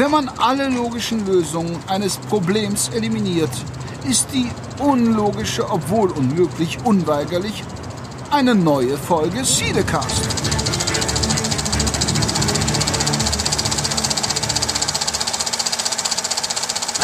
Wenn man alle logischen Lösungen eines Problems eliminiert, ist die unlogische, obwohl unmöglich, unweigerlich eine neue Folge Siedecast.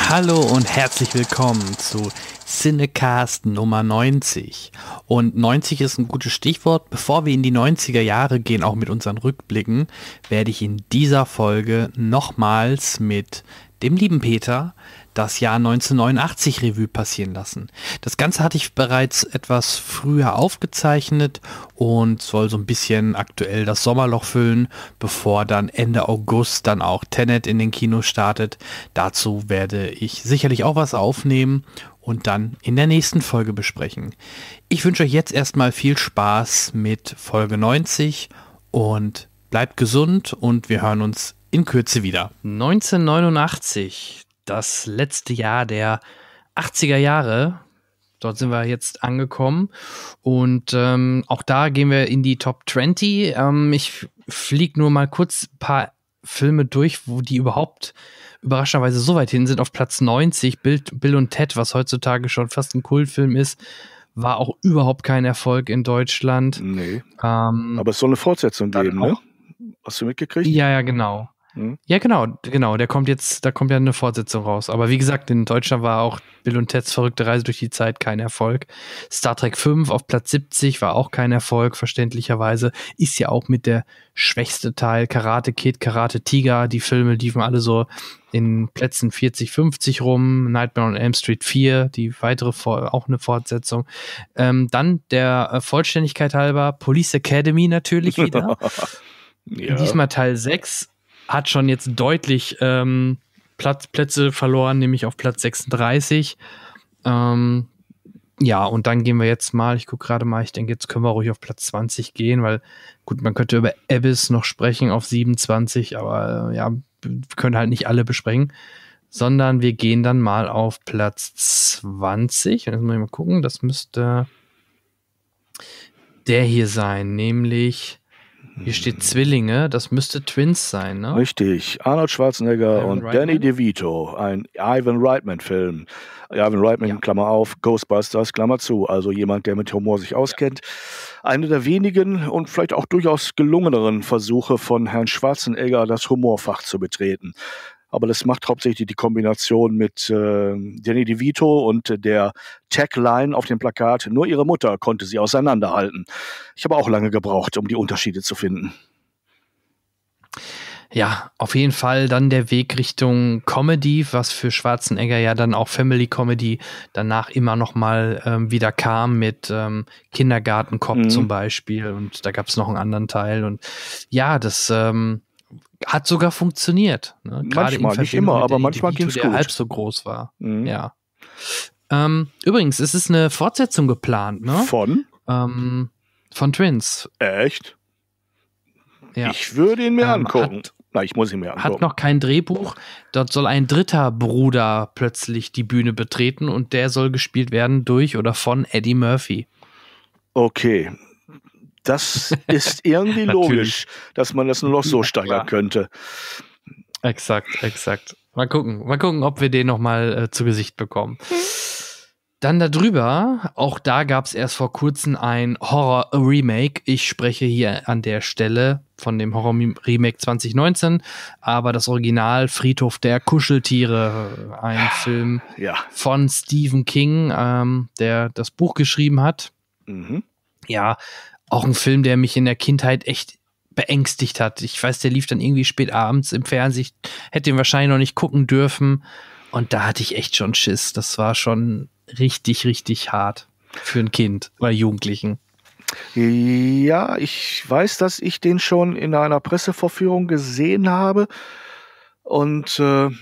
Hallo und herzlich willkommen zu Cinecast Nummer 90. Und 90 ist ein gutes Stichwort. Bevor wir in die 90er Jahre gehen, auch mit unseren Rückblicken, werde ich in dieser Folge nochmals mit dem lieben Peter das Jahr 1989 Revue passieren lassen. Das Ganze hatte ich bereits etwas früher aufgezeichnet und soll so ein bisschen aktuell das Sommerloch füllen, bevor dann Ende August dann auch Tenet in den Kino startet. Dazu werde ich sicherlich auch was aufnehmen und dann in der nächsten Folge besprechen. Ich wünsche euch jetzt erstmal viel Spaß mit Folge 90 und bleibt gesund und wir hören uns in Kürze wieder. 1989, das letzte Jahr der 80er Jahre. Dort sind wir jetzt angekommen und ähm, auch da gehen wir in die Top 20. Ähm, ich fliege nur mal kurz ein paar Filme durch, wo die überhaupt überraschenderweise so weit hin sind, auf Platz 90, Bill, Bill und Ted, was heutzutage schon fast ein Kultfilm ist, war auch überhaupt kein Erfolg in Deutschland. Nee. Ähm, Aber es soll eine Fortsetzung geben, ne? auch, ne? Hast du mitgekriegt? Ja, ja, genau. Mhm. Ja, genau, genau. Der kommt jetzt, da kommt ja eine Fortsetzung raus. Aber wie gesagt, in Deutschland war auch Bill und Ted's verrückte Reise durch die Zeit kein Erfolg. Star Trek 5 auf Platz 70 war auch kein Erfolg, verständlicherweise. Ist ja auch mit der schwächste Teil. Karate Kid, Karate Tiger, die Filme liefen alle so in Plätzen 40, 50 rum. Nightmare on Elm Street 4, die weitere, auch eine Fortsetzung. Ähm, dann der äh, Vollständigkeit halber Police Academy natürlich wieder. ja. Diesmal Teil 6 hat schon jetzt deutlich ähm, Platz, Plätze verloren, nämlich auf Platz 36. Ähm, ja, und dann gehen wir jetzt mal, ich gucke gerade mal, ich denke, jetzt können wir ruhig auf Platz 20 gehen, weil gut, man könnte über Abyss noch sprechen auf 27, aber äh, ja, wir können halt nicht alle besprechen, sondern wir gehen dann mal auf Platz 20. Und jetzt muss ich mal gucken, das müsste der hier sein, nämlich hier steht Zwillinge, das müsste Twins sein, ne? Richtig. Arnold Schwarzenegger Ivan und Reitman? Danny DeVito. Ein Ivan Reitman-Film. Ivan Reitman, ja. Klammer auf, Ghostbusters, Klammer zu. Also jemand, der mit Humor sich auskennt. Ja. Einer der wenigen und vielleicht auch durchaus gelungeneren Versuche von Herrn Schwarzenegger, das Humorfach zu betreten aber das macht hauptsächlich die Kombination mit äh, Danny DeVito und der Tagline auf dem Plakat, nur ihre Mutter konnte sie auseinanderhalten. Ich habe auch lange gebraucht, um die Unterschiede zu finden. Ja, auf jeden Fall dann der Weg Richtung Comedy, was für Schwarzenegger ja dann auch Family Comedy danach immer noch mal ähm, wieder kam mit ähm, Kindergartenkopf mhm. zum Beispiel und da gab es noch einen anderen Teil und ja, das ähm, hat sogar funktioniert. Ne? Manchmal, nicht immer, aber manchmal ging es gut. Der halb so groß war. Mhm. Ja. Ähm, übrigens, es ist eine Fortsetzung geplant, ne? Von? Ähm, von Twins. Echt? Ja. Ich würde ihn mir ähm, angucken. Hat, Na, ich muss ihn mir angucken. Hat noch kein Drehbuch. Dort soll ein dritter Bruder plötzlich die Bühne betreten und der soll gespielt werden durch oder von Eddie Murphy. Okay, das ist irgendwie logisch, dass man das noch so steigern könnte. Exakt, exakt. Mal gucken, mal gucken, ob wir den noch mal äh, zu Gesicht bekommen. Hm. Dann darüber, auch da gab es erst vor kurzem ein Horror-Remake. Ich spreche hier an der Stelle von dem Horror-Remake 2019, aber das Original Friedhof der Kuscheltiere, ein Film ja. von Stephen King, ähm, der das Buch geschrieben hat. Mhm. Ja, auch ein Film, der mich in der Kindheit echt beängstigt hat. Ich weiß, der lief dann irgendwie spät abends im Fernsehen, ich hätte ihn wahrscheinlich noch nicht gucken dürfen. Und da hatte ich echt schon Schiss. Das war schon richtig, richtig hart für ein Kind oder Jugendlichen. Ja, ich weiß, dass ich den schon in einer Pressevorführung gesehen habe. Und äh, ich,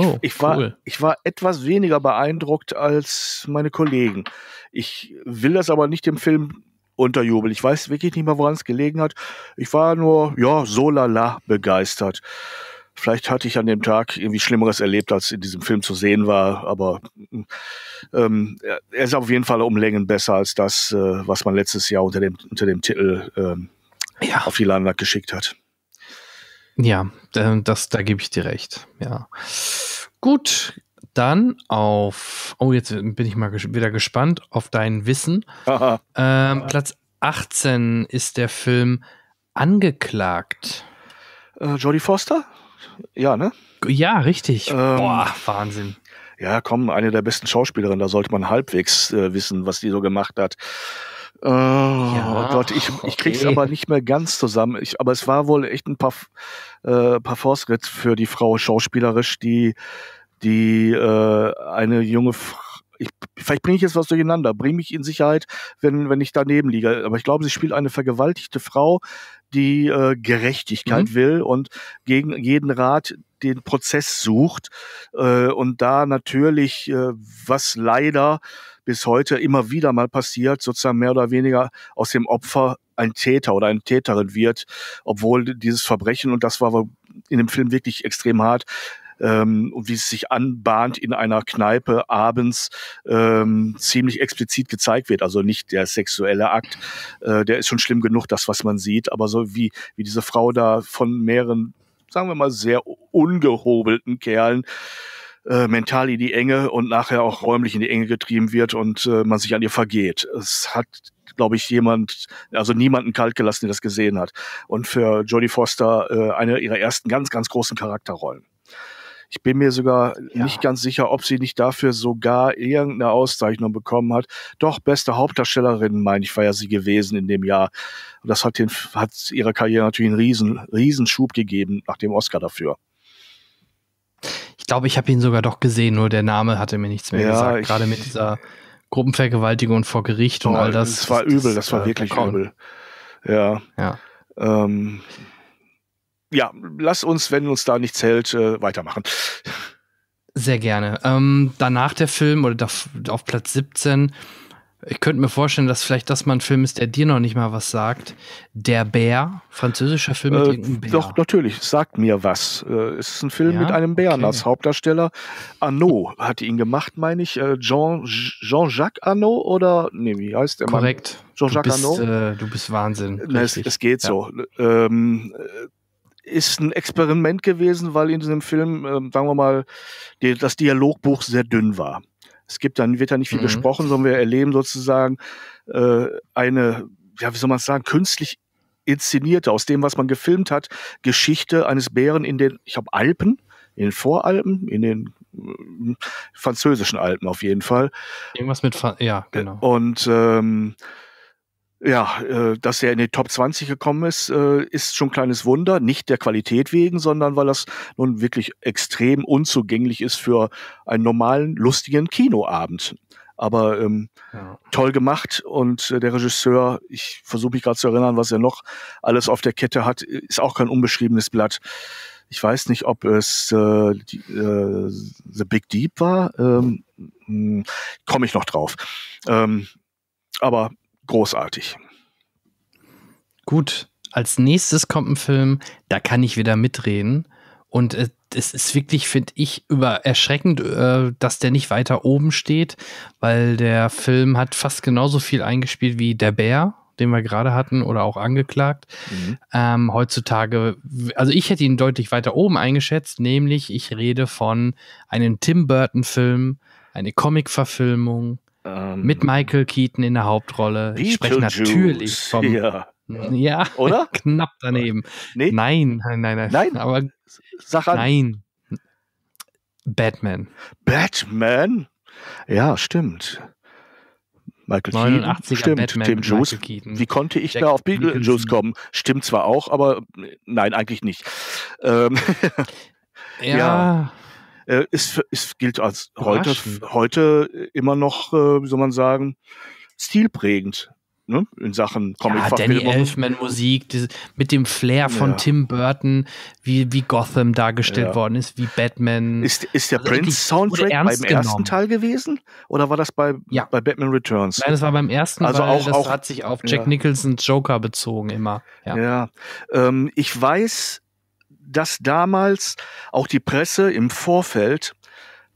oh, ich, war, cool. ich war etwas weniger beeindruckt als meine Kollegen. Ich will das aber nicht dem Film unterjubeln. Ich weiß wirklich nicht mehr, woran es gelegen hat. Ich war nur, ja, so lala begeistert. Vielleicht hatte ich an dem Tag irgendwie Schlimmeres erlebt, als in diesem Film zu sehen war, aber ähm, er ist auf jeden Fall um Längen besser als das, äh, was man letztes Jahr unter dem, unter dem Titel ähm, ja. auf die Leinwand geschickt hat. Ja, das, da gebe ich dir recht. Ja. Gut, dann auf, oh, jetzt bin ich mal ges wieder gespannt auf dein Wissen. Ähm, Platz 18 ist der Film Angeklagt. Äh, Jodie Foster? Ja, ne? Ja, richtig. Ähm, Boah, Wahnsinn. Ja, komm, eine der besten Schauspielerinnen, da sollte man halbwegs äh, wissen, was die so gemacht hat. Äh, oh, ja, Gott, ich, ich krieg's okay. aber nicht mehr ganz zusammen. Ich, aber es war wohl echt ein paar äh, paar Fortschritt für die Frau schauspielerisch, die die äh, eine junge Frau, ich, vielleicht bringe ich jetzt was durcheinander, bringe mich in Sicherheit, wenn, wenn ich daneben liege. Aber ich glaube, sie spielt eine vergewaltigte Frau, die äh, Gerechtigkeit mhm. will und gegen jeden Rat den Prozess sucht. Äh, und da natürlich, äh, was leider bis heute immer wieder mal passiert, sozusagen mehr oder weniger aus dem Opfer ein Täter oder eine Täterin wird, obwohl dieses Verbrechen, und das war in dem Film wirklich extrem hart, ähm, und wie es sich anbahnt in einer Kneipe abends ähm, ziemlich explizit gezeigt wird. Also nicht der sexuelle Akt, äh, der ist schon schlimm genug, das, was man sieht, aber so wie, wie diese Frau da von mehreren, sagen wir mal, sehr ungehobelten Kerlen äh, mental in die Enge und nachher auch räumlich in die Enge getrieben wird und äh, man sich an ihr vergeht. Es hat, glaube ich, jemand, also niemanden kalt gelassen, der das gesehen hat. Und für Jodie Foster äh, eine ihrer ersten ganz, ganz großen Charakterrollen. Ich bin mir sogar ja. nicht ganz sicher, ob sie nicht dafür sogar irgendeine Auszeichnung bekommen hat. Doch, beste Hauptdarstellerin, meine ich, war ja sie gewesen in dem Jahr. Und das hat, den, hat ihrer Karriere natürlich einen riesen, riesen Schub gegeben nach dem Oscar dafür. Ich glaube, ich habe ihn sogar doch gesehen, nur der Name hatte mir nichts mehr ja, gesagt. Gerade mit dieser Gruppenvergewaltigung vor Gericht oh, und all das. Das war übel, das, das war wirklich übel. Ja. ja. Ähm, ja, lass uns, wenn uns da nichts hält, äh, weitermachen. Sehr gerne. Ähm, danach der Film oder auf Platz 17. Ich könnte mir vorstellen, dass vielleicht das mal ein Film ist, der dir noch nicht mal was sagt. Der Bär, französischer Film mit äh, irgendeinem Bär. Doch, natürlich, sagt mir was. Äh, es ist ein Film ja? mit einem Bären okay. als Hauptdarsteller. Arnaud hat ihn gemacht, meine ich. Äh, Jean, Jean-Jacques Arnaud oder, nee, wie heißt der Korrekt. Mann? Jean-Jacques Arnaud. Äh, du bist Wahnsinn. Na, es, es, geht ja. so. Ähm, ist ein Experiment gewesen, weil in diesem Film, äh, sagen wir mal, die, das Dialogbuch sehr dünn war. Es gibt dann, wird da nicht viel mhm. besprochen, sondern wir erleben sozusagen äh, eine, ja, wie soll man sagen, künstlich inszenierte, aus dem, was man gefilmt hat, Geschichte eines Bären in den, ich habe Alpen, in den Voralpen, in den äh, französischen Alpen auf jeden Fall. Irgendwas mit, Fra ja, äh, genau. Und ähm, ja, äh, dass er in die Top 20 gekommen ist, äh, ist schon ein kleines Wunder. Nicht der Qualität wegen, sondern weil das nun wirklich extrem unzugänglich ist für einen normalen, lustigen Kinoabend. Aber ähm, ja. toll gemacht und äh, der Regisseur, ich versuche mich gerade zu erinnern, was er noch alles auf der Kette hat, ist auch kein unbeschriebenes Blatt. Ich weiß nicht, ob es äh, die, äh, The Big Deep war. Ähm, hm, Komme ich noch drauf. Ähm, aber großartig. Gut, als nächstes kommt ein Film, da kann ich wieder mitreden. Und äh, es ist wirklich, finde ich, über erschreckend, äh, dass der nicht weiter oben steht, weil der Film hat fast genauso viel eingespielt wie Der Bär, den wir gerade hatten, oder auch angeklagt. Mhm. Ähm, heutzutage, also ich hätte ihn deutlich weiter oben eingeschätzt, nämlich ich rede von einem Tim Burton-Film, eine Comic-Verfilmung, ähm, Mit Michael Keaton in der Hauptrolle. Ich spreche natürlich vom. Ja. Ja, oder? knapp daneben. Nee? Nein, nein, nein, nein. aber Sag an. nein. Batman. Batman? Ja, stimmt. Michael 89 Keaton, stimmt. Tim Juice. Wie konnte ich Jack da auf Beagle Beetlejuice kommen? Stimmt zwar auch, aber äh, nein, eigentlich nicht. Ähm, ja. ja äh, ist, ist, gilt als heute, heute äh, immer noch, äh, wie soll man sagen, stilprägend. Ne? in Sachen comic ja, Danny Elfman-Musik, mit dem Flair von ja. Tim Burton, wie, wie Gotham dargestellt ja. worden ist, wie Batman. Ist, ist der also Prince-Soundtrack beim genommen. ersten Teil gewesen? Oder war das bei, ja. bei Batman Returns? Nein, das war beim ersten, Teil. also auch, das auch, hat sich auf Jack Nicholson's Joker bezogen immer. Ja, ähm, ich weiß, dass damals auch die Presse im Vorfeld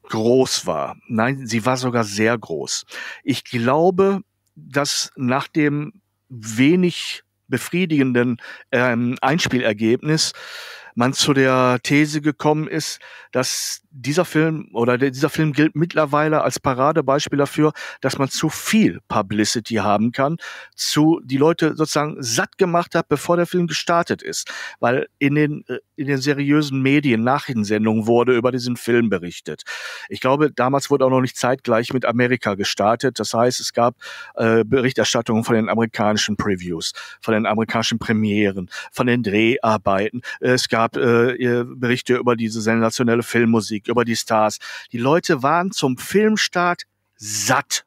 groß war. Nein, sie war sogar sehr groß. Ich glaube, dass nach dem wenig befriedigenden ähm, Einspielergebnis man zu der These gekommen ist, dass dieser Film oder dieser Film gilt mittlerweile als Paradebeispiel dafür, dass man zu viel Publicity haben kann, zu die Leute sozusagen satt gemacht hat, bevor der Film gestartet ist, weil in den äh, in den seriösen Medien Nachrichtensendungen wurde über diesen Film berichtet. Ich glaube, damals wurde auch noch nicht zeitgleich mit Amerika gestartet. Das heißt, es gab äh, Berichterstattungen von den amerikanischen Previews, von den amerikanischen Premieren, von den Dreharbeiten. Es gab äh, äh Berichte über diese sensationelle Filmmusik League, über die Stars. Die Leute waren zum Filmstart satt.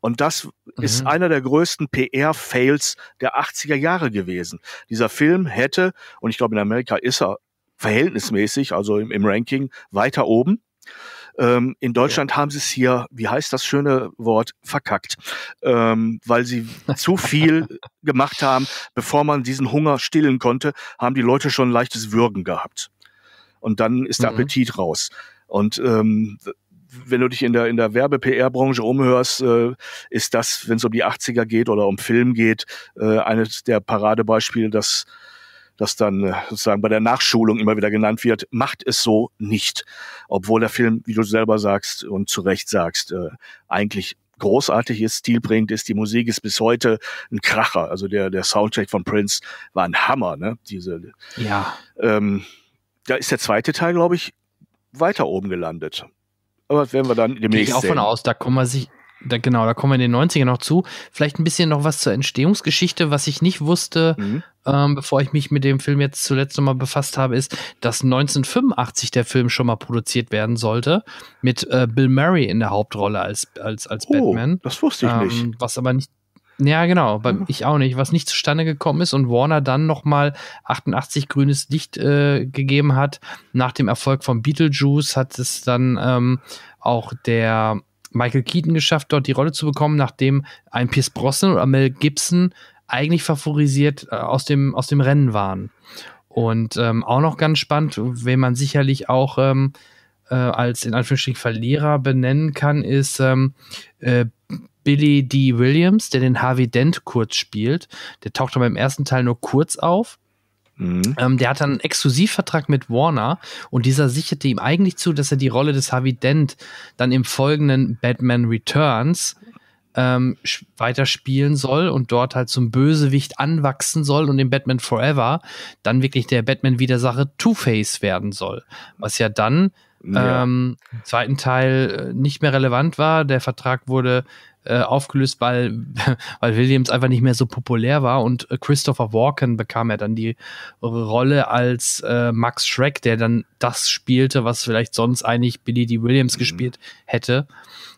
Und das mhm. ist einer der größten PR-Fails der 80er Jahre gewesen. Dieser Film hätte, und ich glaube in Amerika ist er verhältnismäßig, also im, im Ranking, weiter oben. Ähm, in Deutschland ja. haben sie es hier, wie heißt das schöne Wort, verkackt, ähm, weil sie zu viel gemacht haben, bevor man diesen Hunger stillen konnte, haben die Leute schon ein leichtes Würgen gehabt und dann ist der mhm. Appetit raus. Und ähm, wenn du dich in der, in der Werbe-PR-Branche umhörst, äh, ist das, wenn es um die 80er geht oder um Film geht, äh, eines der Paradebeispiele, dass das dann äh, sozusagen bei der Nachschulung immer wieder genannt wird, macht es so nicht. Obwohl der Film, wie du selber sagst und zu Recht sagst, äh, eigentlich großartig ist, stilbringend ist. Die Musik ist bis heute ein Kracher. Also der, der Soundtrack von Prince war ein Hammer, ne? Diese, ja. Ähm, da ist der zweite Teil, glaube ich, weiter oben gelandet. Aber das werden wir dann demnächst Gehe ich auch sehen. von aus, da kommen wir sich, da, genau, da kommen wir in den 90ern noch zu. Vielleicht ein bisschen noch was zur Entstehungsgeschichte, was ich nicht wusste, mhm. ähm, bevor ich mich mit dem Film jetzt zuletzt nochmal befasst habe, ist, dass 1985 der Film schon mal produziert werden sollte, mit äh, Bill Murray in der Hauptrolle als, als, als oh, Batman. Das wusste ich ähm, nicht. Was aber nicht ja, genau. Bei, ich auch nicht. Was nicht zustande gekommen ist und Warner dann nochmal 88 grünes Licht äh, gegeben hat. Nach dem Erfolg von Beetlejuice hat es dann ähm, auch der Michael Keaton geschafft, dort die Rolle zu bekommen, nachdem ein Pierce Brosnan oder Mel Gibson eigentlich favorisiert äh, aus, dem, aus dem Rennen waren. Und ähm, auch noch ganz spannend, wen man sicherlich auch ähm, äh, als in Anführungsstrichen Verlierer benennen kann, ist ähm, äh, Billy D. Williams, der den Harvey Dent kurz spielt. Der taucht aber im ersten Teil nur kurz auf. Mhm. Ähm, der hat dann einen Exklusivvertrag mit Warner und dieser sicherte ihm eigentlich zu, dass er die Rolle des Harvey Dent dann im folgenden Batman Returns ähm, weiterspielen soll und dort halt zum Bösewicht anwachsen soll und im Batman Forever dann wirklich der Batman Widersache Two-Face werden soll. Was ja dann ja. ähm, zweiten Teil äh, nicht mehr relevant war. Der Vertrag wurde äh, aufgelöst, weil, weil Williams einfach nicht mehr so populär war und äh, Christopher Walken bekam ja dann die Rolle als äh, Max Schreck, der dann das spielte, was vielleicht sonst eigentlich Billy D. Williams mhm. gespielt hätte.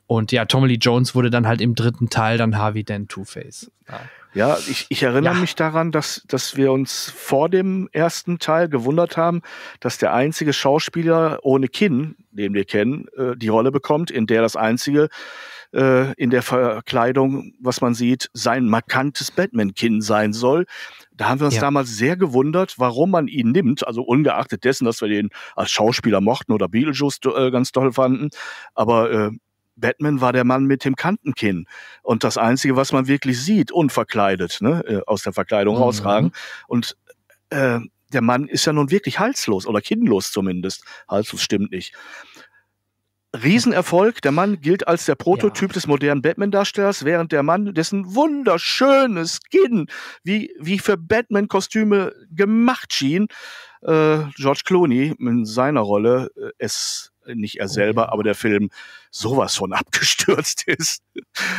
Und ja, Tommy Lee Jones wurde dann halt im dritten Teil dann Harvey Dent Two-Face. Ja. Ja, ich, ich erinnere ja. mich daran, dass, dass wir uns vor dem ersten Teil gewundert haben, dass der einzige Schauspieler ohne Kinn, den wir kennen, äh, die Rolle bekommt, in der das einzige äh, in der Verkleidung, was man sieht, sein markantes Batman-Kinn sein soll. Da haben wir uns ja. damals sehr gewundert, warum man ihn nimmt. Also ungeachtet dessen, dass wir den als Schauspieler mochten oder Beetlejuice äh, ganz toll fanden. Aber äh, Batman war der Mann mit dem Kantenkinn. Und das Einzige, was man wirklich sieht, unverkleidet, ne? Äh, aus der Verkleidung mhm. rausragen. Und äh, der Mann ist ja nun wirklich halslos oder kinnlos zumindest. Halslos stimmt nicht. Riesenerfolg. Der Mann gilt als der Prototyp ja. des modernen Batman-Darstellers, während der Mann, dessen wunderschönes Skin wie, wie für Batman-Kostüme gemacht schien, äh, George Clooney in seiner Rolle, äh, es nicht er oh selber, oh, ja. aber der Film sowas von abgestürzt ist.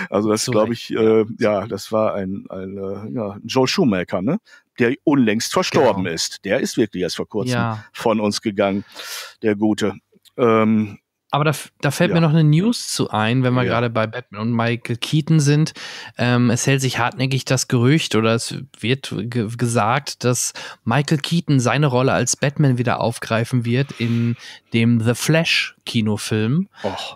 Also das glaube ich, äh, ja, das war ein, ein äh, ja, Joel Schumacher, ne? der unlängst verstorben genau. ist. Der ist wirklich erst vor kurzem ja. von uns gegangen, der Gute. Ähm, aber da, da fällt ja. mir noch eine News zu ein, wenn wir ja. gerade bei Batman und Michael Keaton sind. Ähm, es hält sich hartnäckig das Gerücht oder es wird ge gesagt, dass Michael Keaton seine Rolle als Batman wieder aufgreifen wird in dem The Flash Kinofilm,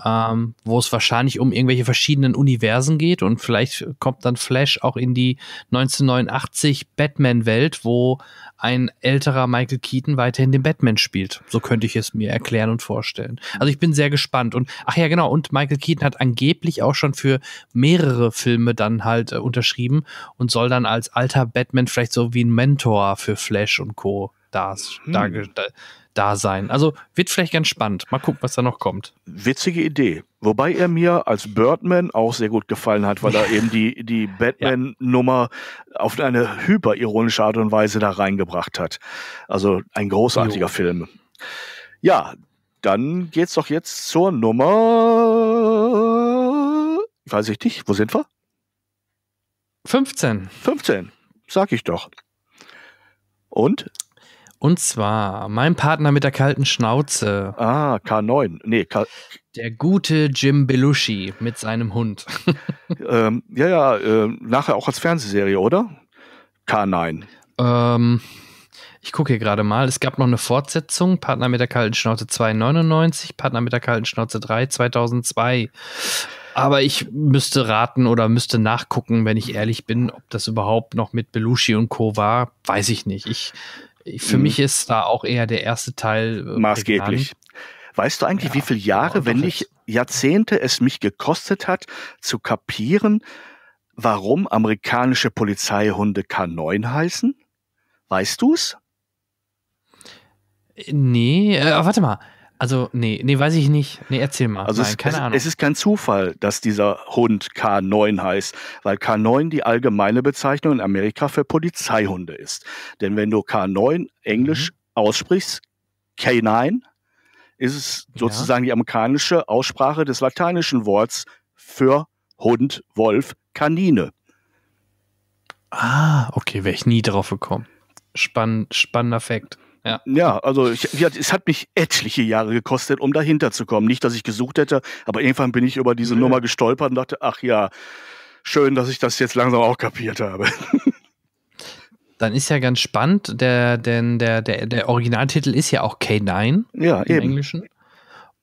ähm, wo es wahrscheinlich um irgendwelche verschiedenen Universen geht und vielleicht kommt dann Flash auch in die 1989 Batman-Welt, wo ein älterer Michael Keaton weiterhin den Batman spielt. So könnte ich es mir erklären und vorstellen. Also ich bin sehr gespannt und ach ja genau und Michael Keaton hat angeblich auch schon für mehrere Filme dann halt äh, unterschrieben und soll dann als alter Batman vielleicht so wie ein Mentor für Flash und Co. Das, hm. da, da da sein. Also wird vielleicht ganz spannend. Mal gucken, was da noch kommt. Witzige Idee. Wobei er mir als Birdman auch sehr gut gefallen hat, weil er eben die, die Batman-Nummer auf eine hyperironische Art und Weise da reingebracht hat. Also ein großartiger jo. Film. Ja, dann geht's doch jetzt zur Nummer. Weiß ich nicht, wo sind wir? 15. 15, sag ich doch. Und? Und zwar mein Partner mit der kalten Schnauze. Ah, K9. Nee, K der gute Jim Belushi mit seinem Hund. ähm, ja, ja, äh, nachher auch als Fernsehserie, oder? K9. Ähm, ich gucke hier gerade mal. Es gab noch eine Fortsetzung: Partner mit der kalten Schnauze 299, Partner mit der kalten Schnauze 3 2002. Aber ich müsste raten oder müsste nachgucken, wenn ich ehrlich bin, ob das überhaupt noch mit Belushi und Co. war. Weiß ich nicht. Ich für mhm. mich ist da auch eher der erste Teil. Äh, Maßgeblich. Prägnant. Weißt du eigentlich, ja, wie viele Jahre, wenn nicht Jahrzehnte, es mich gekostet hat, zu kapieren, warum amerikanische Polizeihunde K9 heißen? Weißt du's? Äh, nee, äh, warte mal. Also, nee, nee, weiß ich nicht. Nee, erzähl mal. Also Nein, es, keine es, Ahnung. es ist kein Zufall, dass dieser Hund K9 heißt, weil K9 die allgemeine Bezeichnung in Amerika für Polizeihunde ist. Denn wenn du K9 Englisch mhm. aussprichst, K9, ist es sozusagen ja. die amerikanische Aussprache des lateinischen Worts für Hund, Wolf, Kanine. Ah, okay, wäre ich nie drauf gekommen. Spann, spannender Fakt. Ja, ja also ich, es hat mich etliche Jahre gekostet, um dahinter zu kommen. Nicht, dass ich gesucht hätte, aber irgendwann bin ich über diese ja. Nummer gestolpert und dachte, ach ja, schön, dass ich das jetzt langsam auch kapiert habe. Dann ist ja ganz spannend, der, denn der, der, der Originaltitel ist ja auch K9 ja, im eben. Englischen.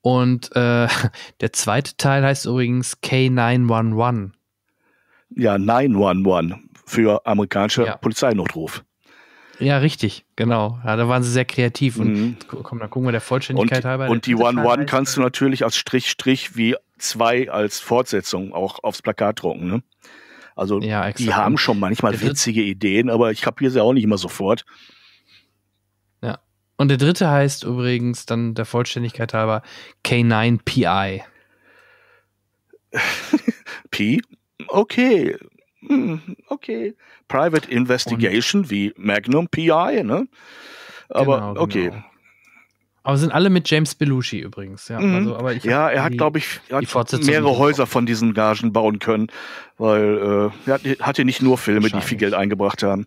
Und äh, der zweite Teil heißt übrigens K911. Ja, 911 für amerikanische ja. Polizeinotruf. Ja, richtig, genau. Ja, da waren sie sehr kreativ. Und mhm. komm, dann gucken wir der Vollständigkeit und, halber. Und die One-One kannst du natürlich als Strich-Strich wie zwei als Fortsetzung auch aufs Plakat drucken. Ne? Also ja, die haben schon manchmal witzige Ideen, aber ich kapiere sie auch nicht immer sofort. Ja. Und der dritte heißt übrigens dann der Vollständigkeit halber K9PI. P? Okay. Hm, okay. Private Investigation und wie Magnum PI, ne? Aber genau, okay. Genau. Aber sind alle mit James Belushi übrigens, ja. Mhm. Also, aber ja, er hat, glaube ich, hat mehrere Häuser von diesen Gagen bauen können, weil äh, er hatte nicht nur Filme, die viel Geld eingebracht haben.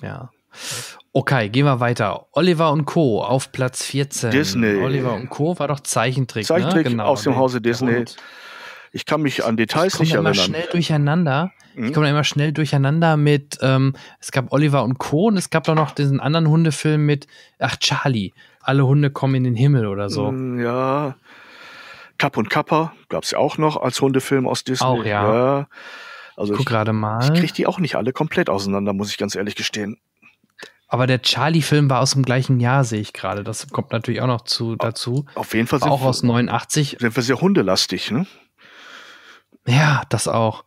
Ja. Okay, gehen wir weiter. Oliver und Co. auf Platz 14. Disney. Oliver und Co. war doch Zeichentrick. Ne? Zeichentrick ne? genau, aus dem Hause Disney. Ich kann mich an Details nicht erinnern. Immer schnell durcheinander. Mhm. Ich komme immer schnell durcheinander mit, ähm, es gab Oliver und Co. und es gab da noch diesen anderen Hundefilm mit, ach, Charlie, alle Hunde kommen in den Himmel oder so. Mm, ja. Kapp und Kappa gab es ja auch noch als Hundefilm aus Disney. Auch, ja. ja. Also ich guck gerade mal. Ich kriege die auch nicht alle komplett auseinander, muss ich ganz ehrlich gestehen. Aber der Charlie-Film war aus dem gleichen Jahr, sehe ich gerade. Das kommt natürlich auch noch zu, dazu. Auf jeden Fall sind auch wir, aus 89. Sind wir sehr hundelastig, ne? Ja, das auch.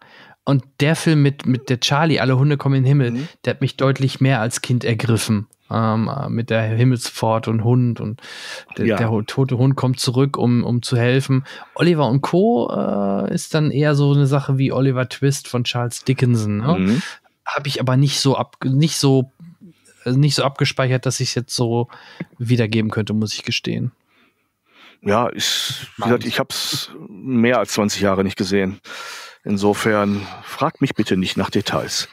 Und der Film mit, mit der Charlie, alle Hunde kommen in den Himmel, mhm. der hat mich deutlich mehr als Kind ergriffen. Ähm, äh, mit der Himmelspforte und Hund und der, ja. der, tote Hund kommt zurück, um, um zu helfen. Oliver und Co. Äh, ist dann eher so eine Sache wie Oliver Twist von Charles Dickinson. Ne? Mhm. Habe ich aber nicht so ab, nicht so, äh, nicht so abgespeichert, dass ich es jetzt so wiedergeben könnte, muss ich gestehen. Ja, ich, wie gesagt, ich habe es mehr als 20 Jahre nicht gesehen. Insofern fragt mich bitte nicht nach Details.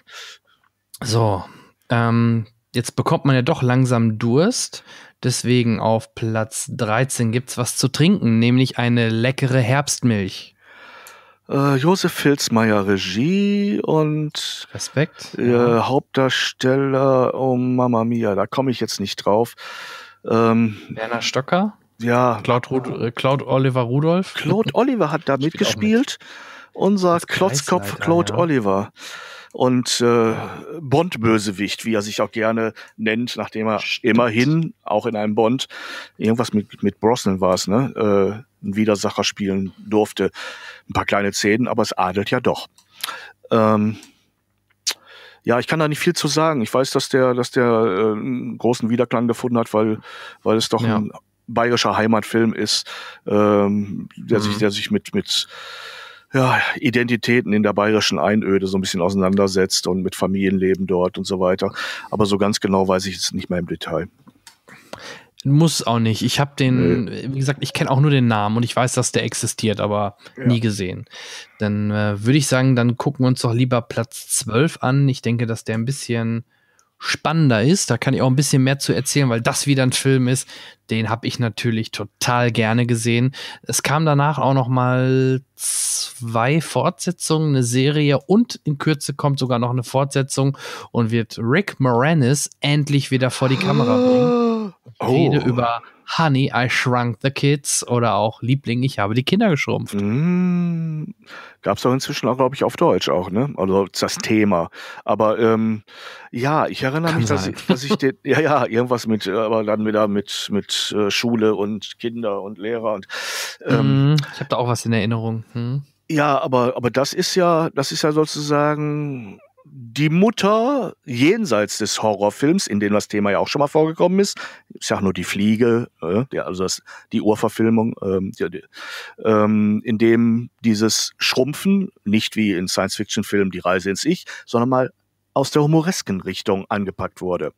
So, ähm, jetzt bekommt man ja doch langsam Durst. Deswegen auf Platz 13 gibt es was zu trinken, nämlich eine leckere Herbstmilch. Äh, Josef Filzmeier Regie und Respekt. Äh, Hauptdarsteller, oh Mama Mia, da komme ich jetzt nicht drauf. Ähm, Werner Stocker? Ja. Claude, Rud äh, Claude Oliver Rudolph? Claude Oliver hat da mitgespielt. Mit unser Klotzkopf Claude ja. Oliver und äh, Bond-Bösewicht, wie er sich auch gerne nennt, nachdem er Stimmt. immerhin auch in einem Bond irgendwas mit, mit Brosnan war es, ne? Äh, ein Widersacher spielen durfte. Ein paar kleine Szenen, aber es adelt ja doch. Ähm, ja, ich kann da nicht viel zu sagen. Ich weiß, dass der, dass der äh, einen großen Wiederklang gefunden hat, weil, weil es doch ja. ein bayerischer Heimatfilm ist, ähm, der mhm. sich, der sich mit, mit ja, Identitäten in der bayerischen Einöde so ein bisschen auseinandersetzt und mit Familienleben dort und so weiter. Aber so ganz genau weiß ich es nicht mehr im Detail. Muss auch nicht. Ich habe den, äh. wie gesagt, ich kenne auch nur den Namen und ich weiß, dass der existiert, aber ja. nie gesehen. Dann äh, würde ich sagen, dann gucken wir uns doch lieber Platz 12 an. Ich denke, dass der ein bisschen spannender ist. Da kann ich auch ein bisschen mehr zu erzählen, weil das wieder ein Film ist. Den habe ich natürlich total gerne gesehen. Es kam danach auch noch mal zwei Fortsetzungen, eine Serie und in Kürze kommt sogar noch eine Fortsetzung und wird Rick Moranis endlich wieder vor die Kamera bringen oh. rede über Honey, I Shrunk the Kids oder auch Liebling, ich habe die Kinder geschrumpft. Mm, Gab es doch inzwischen auch, glaube ich, auf Deutsch auch, ne? Also das Thema. Aber ähm, ja, ich erinnere Kann mich, dass ich, dass ich, den, ja, ja, irgendwas mit, aber dann wieder mit, mit äh, Schule und Kinder und Lehrer und. Ähm, mm, ich habe da auch was in Erinnerung. Hm? Ja, aber, aber das ist ja, das ist ja sozusagen die Mutter jenseits des Horrorfilms, in dem das Thema ja auch schon mal vorgekommen ist, ist ja auch nur die Fliege, äh, also das, die Urverfilmung, ähm, die, die, ähm, in dem dieses Schrumpfen, nicht wie in Science-Fiction-Filmen die Reise ins Ich, sondern mal aus der humoresken Richtung angepackt wurde.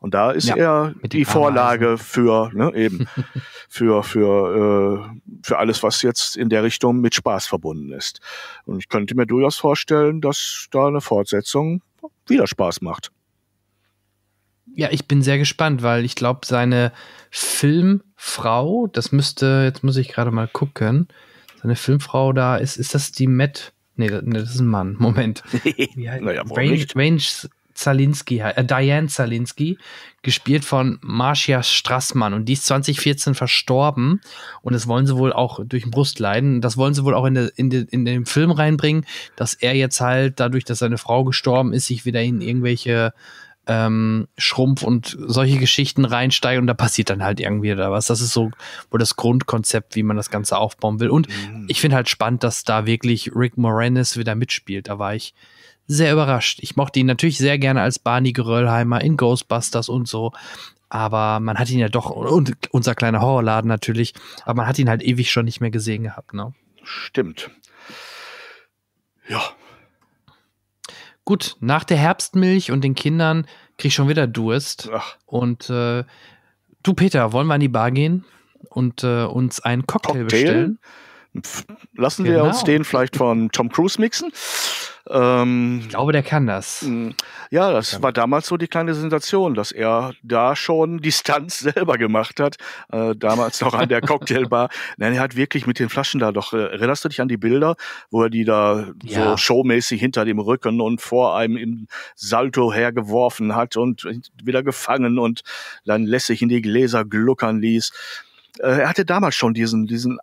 Und da ist ja, er die Vorlage für ne, eben für für äh, für alles, was jetzt in der Richtung mit Spaß verbunden ist. Und ich könnte mir durchaus vorstellen, dass da eine Fortsetzung wieder Spaß macht. Ja, ich bin sehr gespannt, weil ich glaube, seine Filmfrau, das müsste, jetzt muss ich gerade mal gucken, seine Filmfrau da ist, ist das die Matt Nee, nee, das ist ein Mann. Moment. Wie heißt, naja, Range, Range Zalinski, äh, Diane Zalinski, gespielt von Marcia Strassmann. Und die ist 2014 verstorben. Und das wollen sie wohl auch durch den leiden. Das wollen sie wohl auch in, de, in, de, in den Film reinbringen, dass er jetzt halt dadurch, dass seine Frau gestorben ist, sich wieder in irgendwelche ähm, Schrumpf und solche Geschichten reinsteigen und da passiert dann halt irgendwie da was. Das ist so wohl das Grundkonzept, wie man das Ganze aufbauen will. Und mhm. ich finde halt spannend, dass da wirklich Rick Moranis wieder mitspielt. Da war ich sehr überrascht. Ich mochte ihn natürlich sehr gerne als Barney Geröllheimer in Ghostbusters und so. Aber man hat ihn ja doch, und unser kleiner Horrorladen natürlich, aber man hat ihn halt ewig schon nicht mehr gesehen gehabt, ne? Stimmt. Ja, Gut, nach der Herbstmilch und den Kindern kriege ich schon wieder Durst. Ach. Und äh, du, Peter, wollen wir an die Bar gehen und äh, uns einen Cocktail, Cocktail? bestellen? Pff, lassen genau. wir uns genau. den vielleicht von Tom Cruise mixen? Ähm, ich glaube, der kann das. Mm, ja, das war damals so die kleine Sensation, dass er da schon Distanz selber gemacht hat. Äh, damals noch an der Cocktailbar. Nein, er hat wirklich mit den Flaschen da doch. Äh, erinnerst du dich an die Bilder, wo er die da ja. so showmäßig hinter dem Rücken und vor einem im Salto hergeworfen hat und wieder gefangen und dann lässig in die Gläser gluckern ließ? Äh, er hatte damals schon diesen, diesen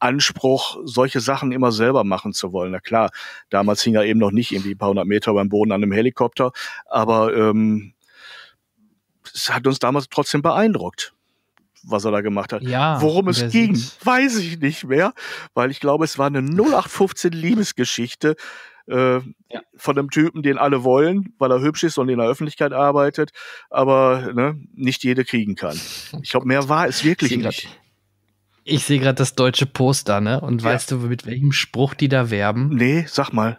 Anspruch, solche Sachen immer selber machen zu wollen. Na klar, damals hing er eben noch nicht irgendwie ein paar hundert Meter beim Boden an einem Helikopter, aber ähm, es hat uns damals trotzdem beeindruckt, was er da gemacht hat. Ja, Worum es ging, sieht's. weiß ich nicht mehr, weil ich glaube, es war eine 0815 Liebesgeschichte äh, ja. von einem Typen, den alle wollen, weil er hübsch ist und in der Öffentlichkeit arbeitet, aber ne, nicht jede kriegen kann. Ich glaube, mehr war es wirklich Sie nicht. Ich sehe gerade das deutsche Poster, ne? Und ja. weißt du, mit welchem Spruch die da werben? Nee, sag mal.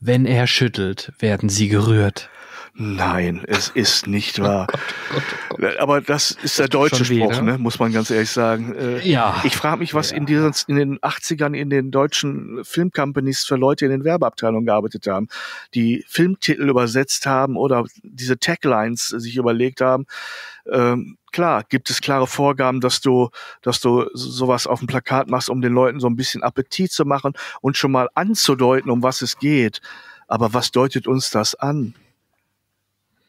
Wenn er schüttelt, werden sie gerührt. Nein, es ist nicht oh wahr. Oh Gott, oh Gott, oh Gott. Aber das ist der deutsche weh, Spruch, ne? ne? muss man ganz ehrlich sagen. Äh, ja. Ich frage mich, was ja. in, diesen, in den 80ern in den deutschen Filmcompanies für Leute in den Werbeabteilungen gearbeitet haben, die Filmtitel übersetzt haben oder diese Taglines sich überlegt haben. Ähm, klar, gibt es klare Vorgaben, dass du, dass du sowas auf dem Plakat machst, um den Leuten so ein bisschen Appetit zu machen und schon mal anzudeuten, um was es geht. Aber was deutet uns das an?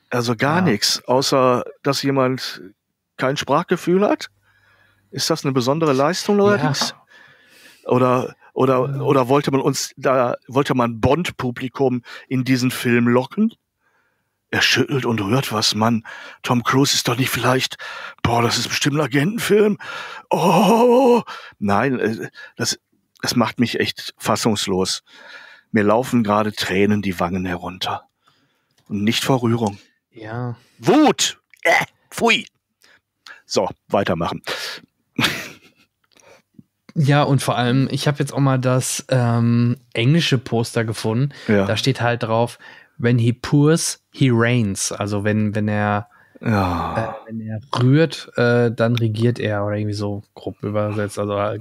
Also gar ja. nichts, außer dass jemand kein Sprachgefühl hat. Ist das eine besondere Leistung neuerdings? Ja. Oder oder oder wollte man uns da wollte man Bond-Publikum in diesen Film locken? Er schüttelt und rührt was, Mann. Tom Cruise ist doch nicht vielleicht. Boah, das ist bestimmt ein Agentenfilm. Oh, nein, äh, das, das macht mich echt fassungslos. Mir laufen gerade Tränen die Wangen herunter. Und nicht vor Rührung. Ja. Wut! Äh, pfui! So, weitermachen. Ja, und vor allem, ich habe jetzt auch mal das ähm, englische Poster gefunden. Ja. Da steht halt drauf, when he pours, he reigns. Also wenn, wenn er oh. äh, wenn er rührt, äh, dann regiert er oder irgendwie so grob übersetzt. Also äh,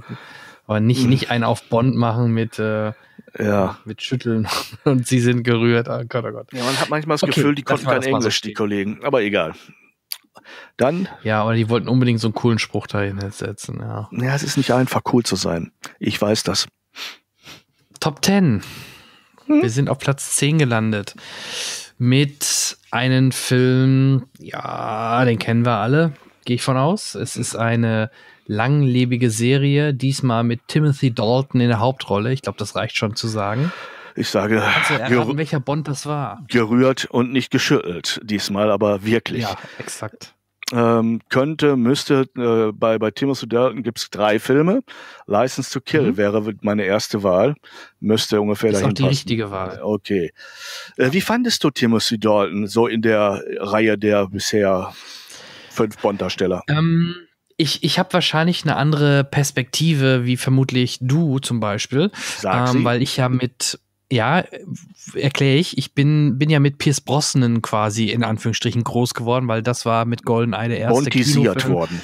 aber nicht, hm. nicht einen auf Bond machen mit, äh, ja. mit Schütteln und sie sind gerührt. Oh Gott, oh Gott. Ja, man hat manchmal das okay, Gefühl, die konnten kein Englisch, so die Kollegen. Aber egal. Dann. Ja, aber die wollten unbedingt so einen coolen Spruch dahin setzen. Ja. ja, es ist nicht einfach, cool zu sein. Ich weiß das. Top 10. Mhm. Wir sind auf Platz 10 gelandet. Mit einem Film, ja, den kennen wir alle, gehe ich von aus. Es ist eine langlebige Serie, diesmal mit Timothy Dalton in der Hauptrolle. Ich glaube, das reicht schon zu sagen. Ich sage, erraten, welcher Bond das war. Gerührt und nicht geschüttelt, diesmal aber wirklich. Ja, exakt ähm, könnte, müsste, äh, bei, bei Timothy Dalton gibt es drei Filme. License to Kill mhm. wäre meine erste Wahl. Müsste ungefähr das dahin ist auch die passen. richtige Wahl. Äh, okay. Äh, wie fandest du Timothy Dalton so in der Reihe der bisher fünf Bond-Darsteller? Ähm ich, ich habe wahrscheinlich eine andere Perspektive, wie vermutlich du zum Beispiel, ähm, weil ich ja mit ja, äh, erkläre ich. Ich bin, bin ja mit Pierce Brosnan quasi in Anführungsstrichen groß geworden, weil das war mit GoldenEye der erste Montisiert Kinofilm. worden.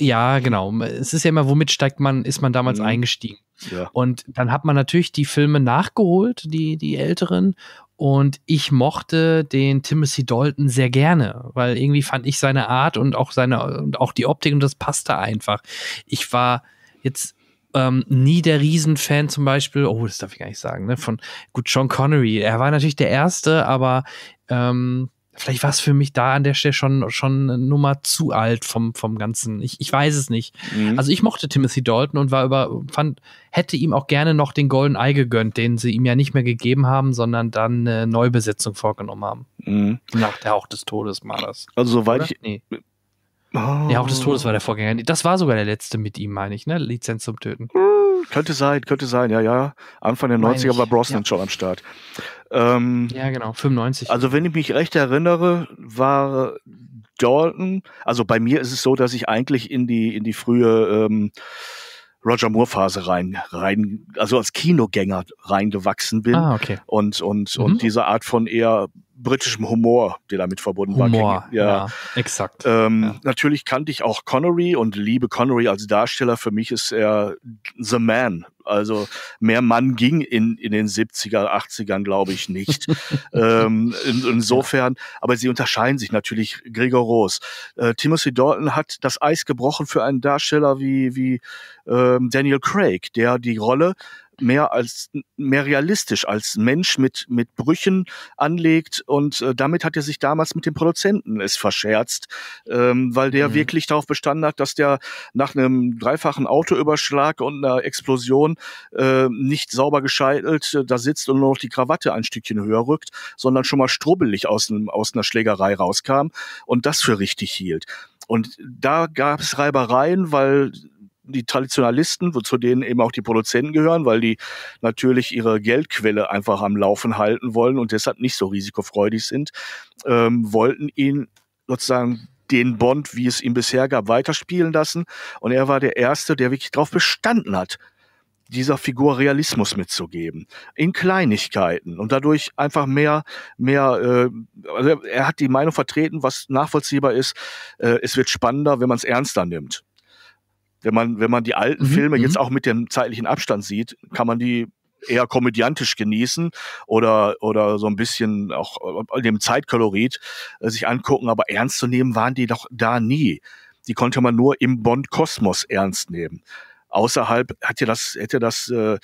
Ja, genau. Es ist ja immer, womit steigt man, ist man damals mhm. eingestiegen. Ja. Und dann hat man natürlich die Filme nachgeholt, die, die älteren. Und ich mochte den Timothy Dalton sehr gerne, weil irgendwie fand ich seine Art und auch seine und auch die Optik und das passte einfach. Ich war jetzt ähm, nie der Riesenfan zum Beispiel, oh, das darf ich gar nicht sagen, ne, von gut Sean Connery. Er war natürlich der Erste, aber ähm, vielleicht war es für mich da an der Stelle schon, schon eine Nummer zu alt vom, vom Ganzen. Ich, ich weiß es nicht. Mhm. Also ich mochte Timothy Dalton und war über, fand, hätte ihm auch gerne noch den Golden Eye gegönnt, den sie ihm ja nicht mehr gegeben haben, sondern dann eine Neubesetzung vorgenommen haben. Mhm. Nach der Hauch des Todes war das. Also soweit Oder? ich, nee. Oh. Ja, auch des oh. Todes war der Vorgänger. Das war sogar der letzte mit ihm, meine ich, ne? Lizenz zum Töten. Hm, könnte sein, könnte sein, ja, ja. Anfang der meine 90er ich. war Brosnan ja. schon am Start. Ähm, ja, genau, 95. Also, wenn ich mich recht erinnere, war Dalton, also bei mir ist es so, dass ich eigentlich in die, in die frühe ähm, Roger Moore Phase rein, rein, also als Kinogänger reingewachsen bin. Ah, okay. Und, und, mhm. und diese Art von eher britischem Humor, der damit verbunden Humor, war. Humor, ja. ja, exakt. Ähm, ja. Natürlich kannte ich auch Connery und liebe Connery als Darsteller. Für mich ist er The Man. Also mehr Mann ging in, in den 70er, 80ern, glaube ich, nicht. ähm, in, insofern, ja. aber sie unterscheiden sich natürlich rigoros. Äh, Timothy Dalton hat das Eis gebrochen für einen Darsteller wie, wie ähm, Daniel Craig, der die Rolle mehr als mehr realistisch als Mensch mit mit Brüchen anlegt und äh, damit hat er sich damals mit dem Produzenten es verscherzt, ähm, weil der mhm. wirklich darauf bestanden hat, dass der nach einem dreifachen Autoüberschlag und einer Explosion äh, nicht sauber gescheitelt äh, da sitzt und nur noch die Krawatte ein Stückchen höher rückt, sondern schon mal strubbelig aus einem aus einer Schlägerei rauskam und das für richtig hielt. Und da gab es Reibereien, weil die Traditionalisten, zu denen eben auch die Produzenten gehören, weil die natürlich ihre Geldquelle einfach am Laufen halten wollen und deshalb nicht so risikofreudig sind, ähm, wollten ihn sozusagen den Bond, wie es ihn bisher gab, weiterspielen lassen. Und er war der Erste, der wirklich darauf bestanden hat, dieser Figur Realismus mitzugeben. In Kleinigkeiten und dadurch einfach mehr, mehr, äh, also er hat die Meinung vertreten, was nachvollziehbar ist, äh, es wird spannender, wenn man es ernster nimmt wenn man, wenn man die alten mhm, Filme jetzt mhm. auch mit dem zeitlichen Abstand sieht, kann man die eher komödiantisch genießen oder, oder so ein bisschen auch äh, dem Zeitkolorit äh, sich angucken, aber ernst zu nehmen waren die doch da nie. Die konnte man nur im Bond-Kosmos ernst nehmen außerhalb hätte das, hätte das äh,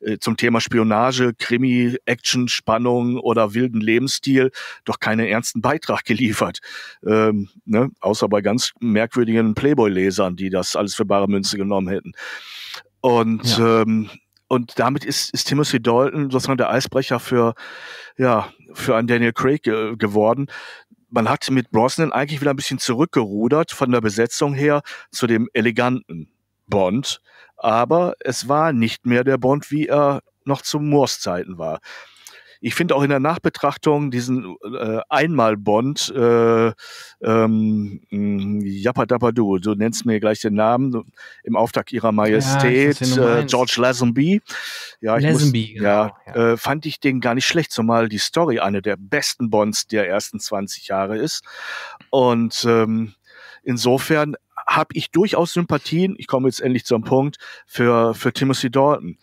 äh, zum Thema Spionage, Krimi, Action, Spannung oder wilden Lebensstil doch keinen ernsten Beitrag geliefert. Ähm, ne? Außer bei ganz merkwürdigen Playboy-Lesern, die das alles für bare Münze genommen hätten. Und ja. ähm, und damit ist, ist Timothy Dalton sozusagen der Eisbrecher für, ja, für einen Daniel Craig äh, geworden. Man hat mit Brosnan eigentlich wieder ein bisschen zurückgerudert von der Besetzung her zu dem eleganten Bond, aber es war nicht mehr der Bond, wie er noch zu Moors Zeiten war. Ich finde auch in der Nachbetrachtung diesen äh, Einmal-Bond, äh, ähm, Jappadapadu, mm, du nennst mir gleich den Namen, im Auftrag ihrer Majestät, ja, äh, George Lazenby. Ja, ich Lazenby, muss, genau, ja, äh, fand ich den gar nicht schlecht, zumal die Story eine der besten Bonds der ersten 20 Jahre ist. Und ähm, insofern habe ich durchaus Sympathien, ich komme jetzt endlich zum Punkt, für, für Timothy Dalton.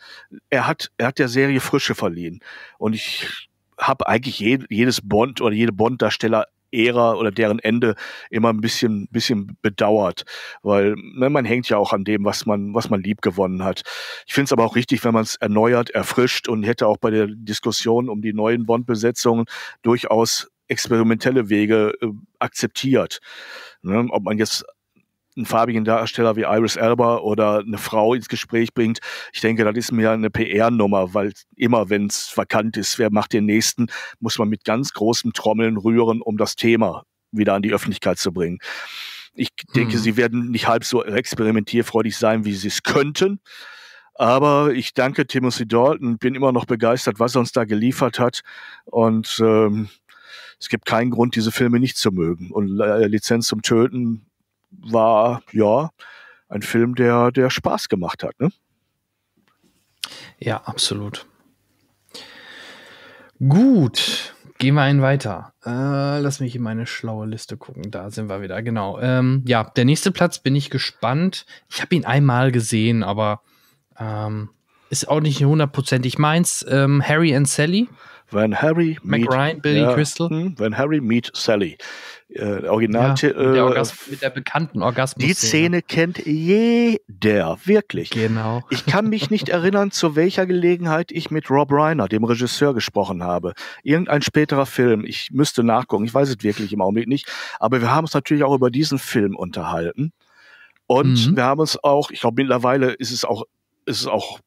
Er hat, er hat der Serie Frische verliehen. Und ich habe eigentlich je, jedes Bond oder jede Bond-Darsteller Ära oder deren Ende immer ein bisschen, bisschen bedauert, weil ne, man hängt ja auch an dem, was man, was man lieb gewonnen hat. Ich finde es aber auch richtig, wenn man es erneuert, erfrischt und hätte auch bei der Diskussion um die neuen Bond-Besetzungen durchaus experimentelle Wege äh, akzeptiert. Ne, ob man jetzt einen farbigen Darsteller wie Iris Elba oder eine Frau ins Gespräch bringt. Ich denke, das ist mehr eine PR-Nummer, weil immer, wenn es vakant ist, wer macht den nächsten, muss man mit ganz großen Trommeln rühren, um das Thema wieder an die Öffentlichkeit zu bringen. Ich denke, hm. sie werden nicht halb so experimentierfreudig sein, wie sie es könnten. Aber ich danke Timothy Dalton, bin immer noch begeistert, was er uns da geliefert hat. Und ähm, es gibt keinen Grund, diese Filme nicht zu mögen. Und äh, Lizenz zum Töten war ja ein Film, der, der Spaß gemacht hat. Ne? Ja, absolut. Gut, gehen wir einen weiter. Äh, lass mich in meine schlaue Liste gucken. Da sind wir wieder, genau. Ähm, ja, der nächste Platz bin ich gespannt. Ich habe ihn einmal gesehen, aber ähm, ist auch nicht hundertprozentig meins. Ähm, Harry and Sally. When Harry meet, McRyan, Billy ja, Crystal. Hm, When Harry meet Sally. Äh, Original ja, mit, der äh, mit der bekannten Orgasmus. Die Szene kennt jeder, wirklich. Genau. Ich kann mich nicht erinnern, zu welcher Gelegenheit ich mit Rob Reiner, dem Regisseur, gesprochen habe. Irgendein späterer Film, ich müsste nachgucken, ich weiß es wirklich im Augenblick nicht, aber wir haben uns natürlich auch über diesen Film unterhalten. Und mhm. wir haben uns auch, ich glaube, mittlerweile ist es auch, ist es auch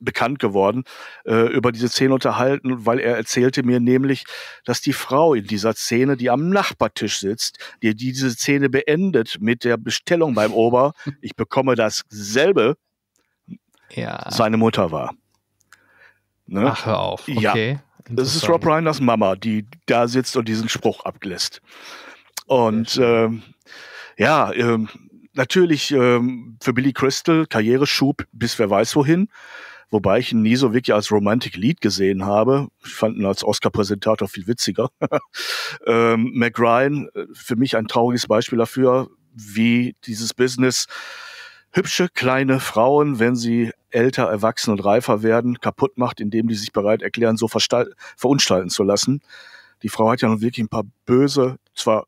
bekannt geworden, äh, über diese Szene unterhalten, weil er erzählte mir nämlich, dass die Frau in dieser Szene, die am Nachbartisch sitzt, die, diese Szene beendet mit der Bestellung beim Ober, ich bekomme dasselbe, ja. seine Mutter war. Ne? Ach, hör auf. Okay. Ja. Das ist Rob Reiners Mama, die da sitzt und diesen Spruch ablässt. Und ähm, ja, ähm, natürlich ähm, für Billy Crystal Karriereschub bis wer weiß wohin wobei ich ihn nie so wirklich als Romantic Lead gesehen habe. Ich fand ihn als Oscar-Präsentator viel witziger. ähm, Mac Ryan, äh, für mich ein trauriges Beispiel dafür, wie dieses Business hübsche kleine Frauen, wenn sie älter, erwachsen und reifer werden, kaputt macht, indem die sich bereit erklären, so verunstalten zu lassen. Die Frau hat ja nun wirklich ein paar böse, zwar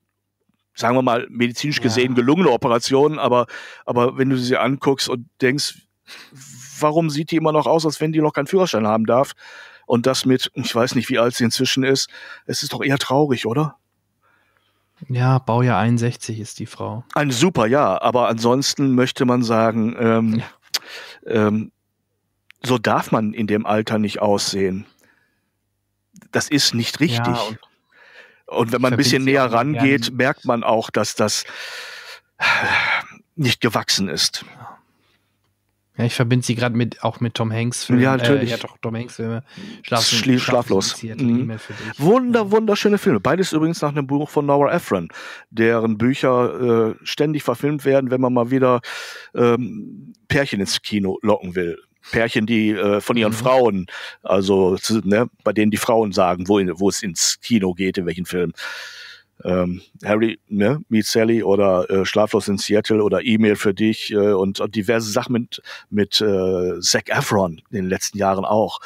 sagen wir mal medizinisch gesehen gelungene Operationen, aber aber wenn du sie anguckst und denkst, warum sieht die immer noch aus, als wenn die noch keinen Führerschein haben darf? Und das mit, ich weiß nicht, wie alt sie inzwischen ist. Es ist doch eher traurig, oder? Ja, Baujahr 61 ist die Frau. Ein super Jahr, aber ansonsten möchte man sagen, ähm, ja. ähm, so darf man in dem Alter nicht aussehen. Das ist nicht richtig. Ja, und, und, wenn man ein bisschen näher rangeht, merkt man auch, dass das nicht gewachsen ist. Ja. Ja, ich verbinde sie gerade mit auch mit Tom Hanks Filmen. Ja, äh, natürlich. Äh, ja, doch, Tom Hanks Filme. Schlaf, Schlie schlaflos. schlaflos. Mhm. Wunder, mhm. wunderschöne Filme. Beides übrigens nach einem Buch von Nora Ephron, deren Bücher äh, ständig verfilmt werden, wenn man mal wieder ähm, Pärchen ins Kino locken will. Pärchen, die äh, von ihren mhm. Frauen, also ne, bei denen die Frauen sagen, wo, in, wo es ins Kino geht, in welchen Filmen ähm, Harry ne, Meet Sally oder äh, Schlaflos in Seattle oder E-Mail für dich äh, und, und, diverse Sachen mit, mit äh, Zac Efron in den letzten Jahren auch.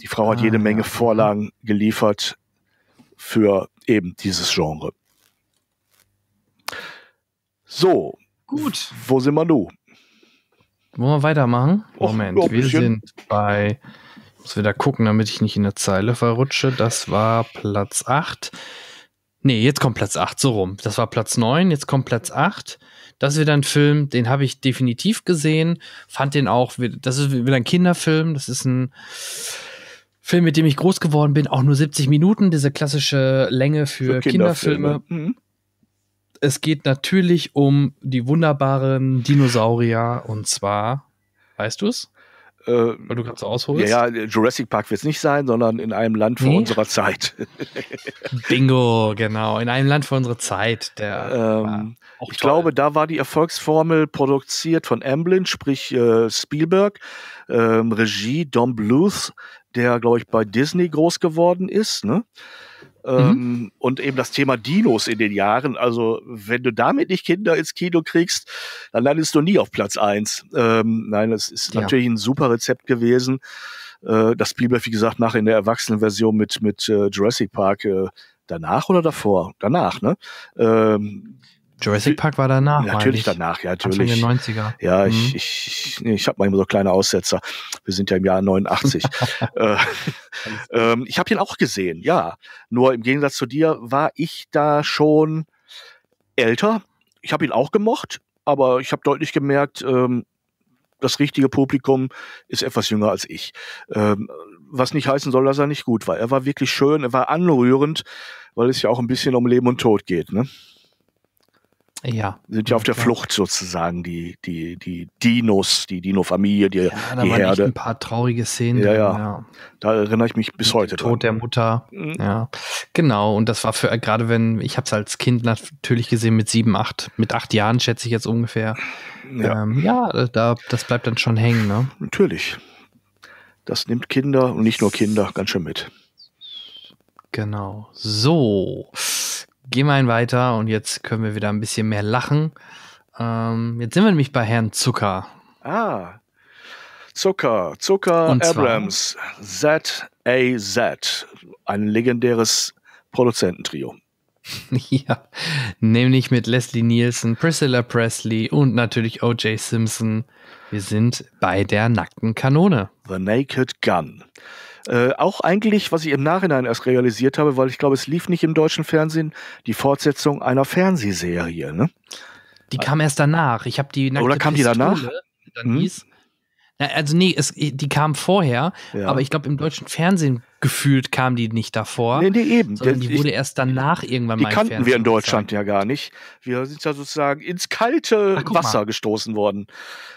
Die Frau ah, hat jede ja. Menge Vorlagen geliefert für eben dieses Genre. So. Gut. Wo sind wir nun? Wollen wir weitermachen? Moment, Och, wir sind bei. Ich Muss wieder gucken, damit ich nicht in der Zeile verrutsche. Das war Platz 8. Nee, jetzt kommt Platz 8 so rum. Das war Platz 9, jetzt kommt Platz 8. Das ist wieder ein Film, den habe ich definitiv gesehen, fand den auch, das ist wieder ein Kinderfilm, das ist ein Film, mit dem ich groß geworden bin, auch nur 70 Minuten, diese klassische Länge für, für Kinderfilme. Kinderfilme. Mhm. Es geht natürlich um die wunderbaren Dinosaurier und zwar, weißt du es? Weil du gerade ähm, so ausholst? Ja, ja Jurassic Park wird es nicht sein, sondern in einem Land vor nee. unserer Zeit. Bingo, genau. In einem Land vor unserer Zeit. Ähm, ich toll. glaube, da war die Erfolgsformel produziert von Amblin, sprich äh, Spielberg, ähm, Regie Dom Bluth, der, glaube ich, bei Disney groß geworden ist. Ne? Mhm. Ähm, und eben das Thema Dinos in den Jahren. Also, wenn du damit nicht Kinder ins Kino kriegst, dann landest du nie auf Platz eins. Ähm, nein, das ist ja. natürlich ein super Rezept gewesen. Äh, das blieb ja, wie gesagt, nach in der Erwachsenenversion mit, mit äh, Jurassic Park äh, danach oder davor? Danach, ne? Ähm, Jurassic Park war danach. Natürlich danach, ja, natürlich. Anfang der 90er. Ja, mhm. ich, ich, ich habe manchmal so kleine Aussetzer. Wir sind ja im Jahr 89. äh, ähm, ich habe den auch gesehen, ja. Nur im Gegensatz zu dir war ich da schon älter. Ich habe ihn auch gemocht, aber ich habe deutlich gemerkt, ähm, das richtige Publikum ist etwas jünger als ich. Ähm, was nicht heißen soll, dass er nicht gut war. Er war wirklich schön, er war anrührend, weil es ja auch ein bisschen um Leben und Tod geht. Ne? ja. Sind ja auf der klar. Flucht sozusagen, die, die, die Dinos, die Dino-Familie, die, ja, da die waren Herde. ein paar traurige Szenen. Ja, ja. ja. Da erinnere ich mich bis Und heute dran. Tod der Mutter. Mhm. Ja. Genau. Und das war für, gerade wenn, ich habe es als Kind natürlich gesehen mit sieben, acht, mit acht Jahren schätze ich jetzt ungefähr. Ja, ähm, ja da, das bleibt dann schon hängen, ne? Natürlich. Das nimmt Kinder und nicht nur Kinder ganz schön mit. Genau. So gehen wir weiter und jetzt können wir wieder ein bisschen mehr lachen. Ähm, jetzt sind wir nämlich bei Herrn Zucker. Ah, Zucker, Zucker und Abrams, ZAZ. ein legendäres Produzententrio. ja, nämlich mit Leslie Nielsen, Priscilla Presley und natürlich O.J. Simpson. Wir sind bei der nackten Kanone. The Naked Gun. Äh, auch eigentlich, was ich im Nachhinein erst realisiert habe, weil ich glaube, es lief nicht im deutschen Fernsehen, die Fortsetzung einer Fernsehserie. Ne? Die kam erst danach. Ich habe die nackte Oder kam Pistole, die danach? Dann hm? hieß, also nee, es, die kamen vorher, ja. aber ich glaube, im deutschen Fernsehen gefühlt kam die nicht davor. Nee, nee, eben. Die wurde erst danach irgendwann die mal. Die kannten Fernsehen wir in Deutschland gezeigt. ja gar nicht. Wir sind ja sozusagen ins kalte Ach, Wasser mal. gestoßen worden.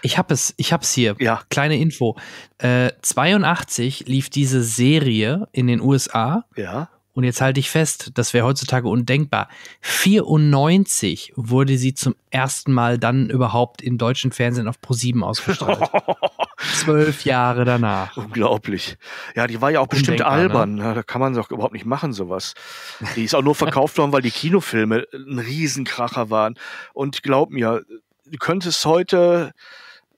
Ich habe es, ich hab's hier. Ja. Kleine Info. Äh, 82 lief diese Serie in den USA. Ja. Und jetzt halte ich fest, das wäre heutzutage undenkbar. 94 wurde sie zum ersten Mal dann überhaupt im deutschen Fernsehen auf Pro7 ausgestrahlt. Zwölf Jahre danach. Unglaublich. Ja, die war ja auch bestimmt ne? albern. Ne? Da kann man doch überhaupt nicht machen, sowas. Die ist auch nur verkauft worden, weil die Kinofilme ein Riesenkracher waren. Und glaub mir, du könntest heute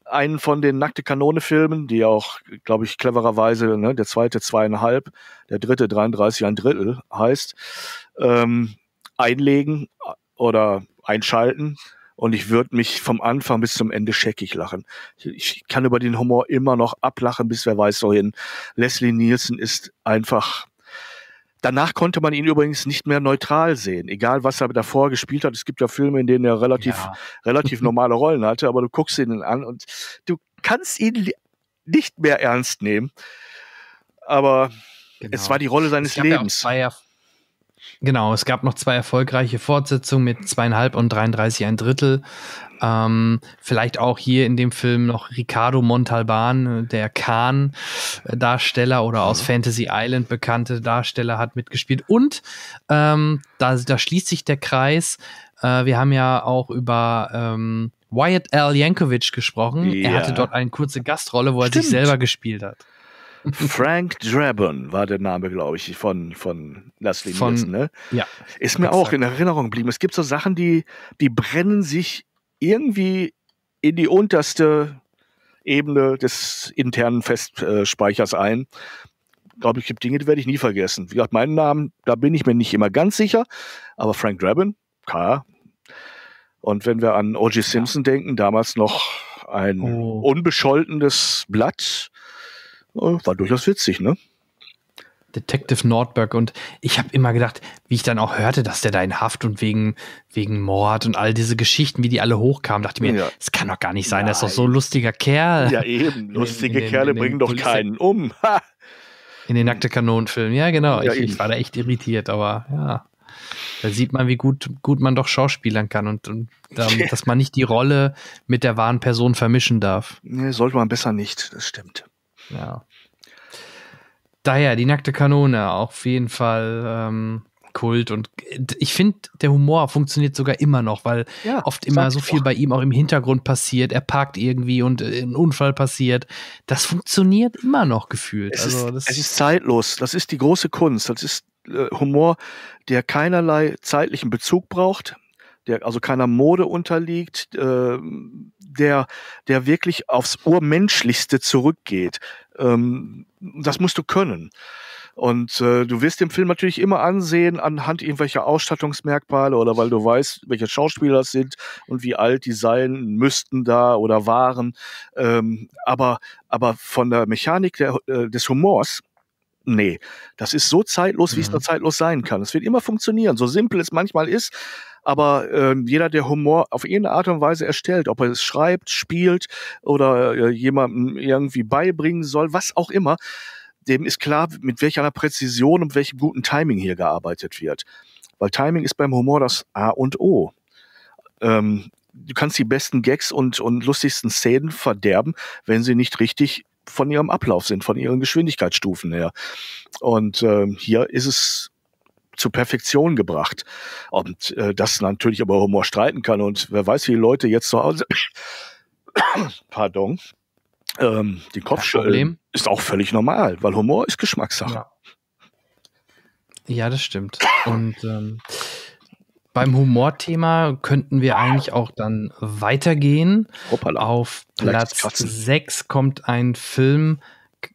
einen von den Nackte Kanone-Filmen, die auch, glaube ich, clevererweise, ne, der zweite zweieinhalb, der dritte 33 ein Drittel heißt, ähm, einlegen oder einschalten und ich würde mich vom Anfang bis zum Ende scheckig lachen. Ich, kann über den Humor immer noch ablachen, bis wer weiß wohin. Leslie Nielsen ist einfach Danach konnte man ihn übrigens nicht mehr neutral sehen, egal was er davor gespielt hat. Es gibt ja Filme, in denen er relativ, ja. relativ normale Rollen hatte, aber du guckst ihn an und du kannst ihn nicht mehr ernst nehmen. Aber genau. es war die Rolle seines Lebens. Ja Genau, es gab noch zwei erfolgreiche Fortsetzungen mit zweieinhalb und 33 ein Drittel. Ähm, vielleicht auch hier in dem Film noch Ricardo Montalban, der Khan-Darsteller oder aus mhm. Fantasy Island bekannte Darsteller, hat mitgespielt. Und ähm, da, da, schließt sich der Kreis. Äh, wir haben ja auch über ähm, Wyatt L. Yankovic gesprochen. Ja. Er hatte dort eine kurze Gastrolle, wo Stimmt. er sich selber gespielt hat. Frank Drabon war der Name, glaube ich, von, von Leslie von, Nielsen. Ne? Ja, Ist mir auch sagen. in Erinnerung geblieben. Es gibt so Sachen, die, die brennen sich irgendwie in die unterste Ebene des internen Festspeichers ein. Glaube ich, gibt Dinge, die werde ich nie vergessen. Wie gesagt, meinen Namen, da bin ich mir nicht immer ganz sicher, aber Frank Drabin, klar. Und wenn wir an O.G. Simpson ja. denken, damals noch ein oh. unbescholtenes Blatt, äh, war durchaus witzig, ne? Detective Nordberg und ich habe immer gedacht, wie ich dann auch hörte, dass der da in Haft und wegen, wegen Mord und all diese Geschichten, wie die alle hochkamen, dachte ich mir, ja. das kann doch gar nicht sein, Nein. das ist doch so ein lustiger Kerl. Ja, eben, lustige in, in Kerle in den, bringen doch Polizei keinen um. in den nackte Kanonenfilm, ja, genau. Ja, ich, ich, war da echt irritiert, aber ja. Da sieht man, wie gut, gut man doch schauspielern kann und, und damit, dass man nicht die Rolle mit der wahren Person vermischen darf. Nee, sollte man besser nicht, das stimmt. Ja. Daher die nackte Kanone, auf jeden Fall ähm, Kult. Und ich finde, der Humor funktioniert sogar immer noch, weil ja, oft immer so viel auch. bei ihm auch im Hintergrund passiert. Er parkt irgendwie und äh, ein Unfall passiert. Das funktioniert immer noch gefühlt. Es, also, ist, es ist zeitlos. Das ist die große Kunst. Das ist äh, Humor, der keinerlei zeitlichen Bezug braucht, der also keiner Mode unterliegt. Äh, der, der wirklich aufs Urmenschlichste zurückgeht. Ähm, das musst du können. Und äh, du wirst den Film natürlich immer ansehen anhand irgendwelcher Ausstattungsmerkmale oder weil du weißt, welche Schauspieler es sind und wie alt die sein müssten da oder waren. Ähm, aber, aber von der Mechanik der, äh, des Humors, nee, das ist so zeitlos, wie mhm. es nur zeitlos sein kann. Es wird immer funktionieren, so simpel es manchmal ist. Aber äh, jeder, der Humor auf irgendeine Art und Weise erstellt, ob er es schreibt, spielt oder äh, jemandem irgendwie beibringen soll, was auch immer, dem ist klar, mit welcher Präzision und welchem guten Timing hier gearbeitet wird. Weil Timing ist beim Humor das A und O. Ähm, du kannst die besten Gags und, und lustigsten Szenen verderben, wenn sie nicht richtig von ihrem Ablauf sind, von ihren Geschwindigkeitsstufen her. Und ähm, hier ist es zu Perfektion gebracht. Und äh, das natürlich über Humor streiten kann. Und wer weiß, wie Leute jetzt zu Hause, pardon, ähm, den Kopf schütteln, ist auch völlig normal, weil Humor ist Geschmackssache. Ja, ja das stimmt. Und ähm, beim Humorthema könnten wir eigentlich auch dann weitergehen. Hoppala. Auf Platz 6 kommt ein Film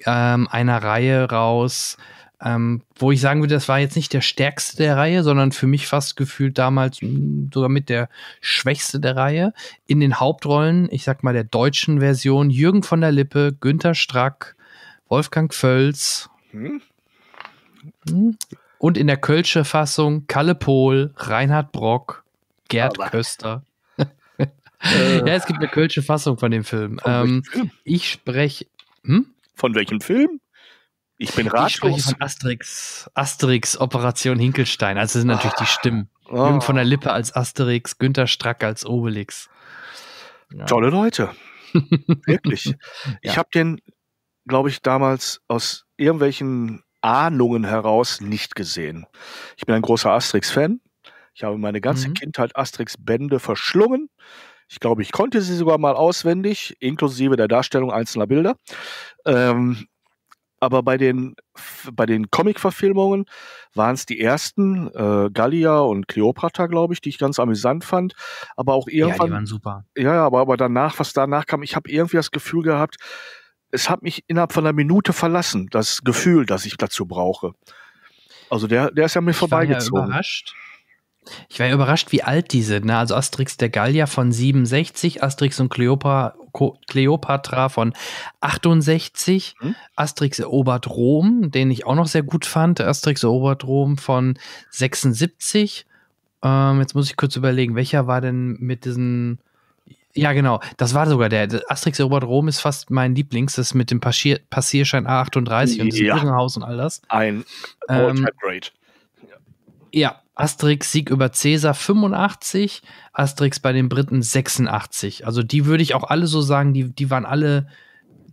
ähm, einer Reihe raus, ähm, wo ich sagen würde, das war jetzt nicht der stärkste der Reihe, sondern für mich fast gefühlt damals hm, sogar mit der schwächste der Reihe. In den Hauptrollen, ich sag mal der deutschen Version, Jürgen von der Lippe, Günther Strack, Wolfgang Völz. Hm? hm? und in der Kölsche Fassung Kalle Pohl, Reinhard Brock, Gerd Aber. Köster. äh. ja, es gibt eine Kölsche Fassung von dem Film. Von ähm, Ich spreche. Hm? Von welchem Film? Ich bin ratlos. Ich spreche von Asterix, Asterix Operation Hinkelstein. Also sind natürlich ah, die Stimmen. Oh. Ah. Jürgen von der Lippe als Asterix, Günter Strack als Obelix. Ja. Tolle Leute. Wirklich. ja. Ich habe den, glaube ich, damals aus irgendwelchen Ahnungen heraus nicht gesehen. Ich bin ein großer Asterix-Fan. Ich habe meine ganze mhm. Kindheit Asterix-Bände verschlungen. Ich glaube, ich konnte sie sogar mal auswendig, inklusive der Darstellung einzelner Bilder. Ähm, aber bei den, bei den Comic-Verfilmungen waren es die ersten, äh, Gallia und Cleopatra, glaube ich, die ich ganz amüsant fand. Aber auch irgendwann. Ja, die waren super. Ja, aber, aber danach, was danach kam, ich habe irgendwie das Gefühl gehabt, es hat mich innerhalb von einer Minute verlassen, das Gefühl, das ich dazu brauche. Also der, der ist ja mir vorbeigezogen. Ich war ja überrascht. Ich war ja überrascht, wie alt die sind. Ne? Also Asterix der Gallier von 67, Asterix und Cleopatra Cleopatra von 68, mhm. Asterix erobert Rom, den ich auch noch sehr gut fand, Asterix erobert Rom von 76. Ähm, jetzt muss ich kurz überlegen, welcher war denn mit diesen ja, genau. Das war sogar der. Asterix erobert Rom ist fast mein Lieblings. Das mit dem Passier Passierschein A38 ja. und diesem Irrenhaus und all das. Ein ähm, All-Time Ja, Asterix Sieg über Cäsar 85, Asterix bei den Briten 86. Also die würde ich auch alle so sagen, die, die waren alle,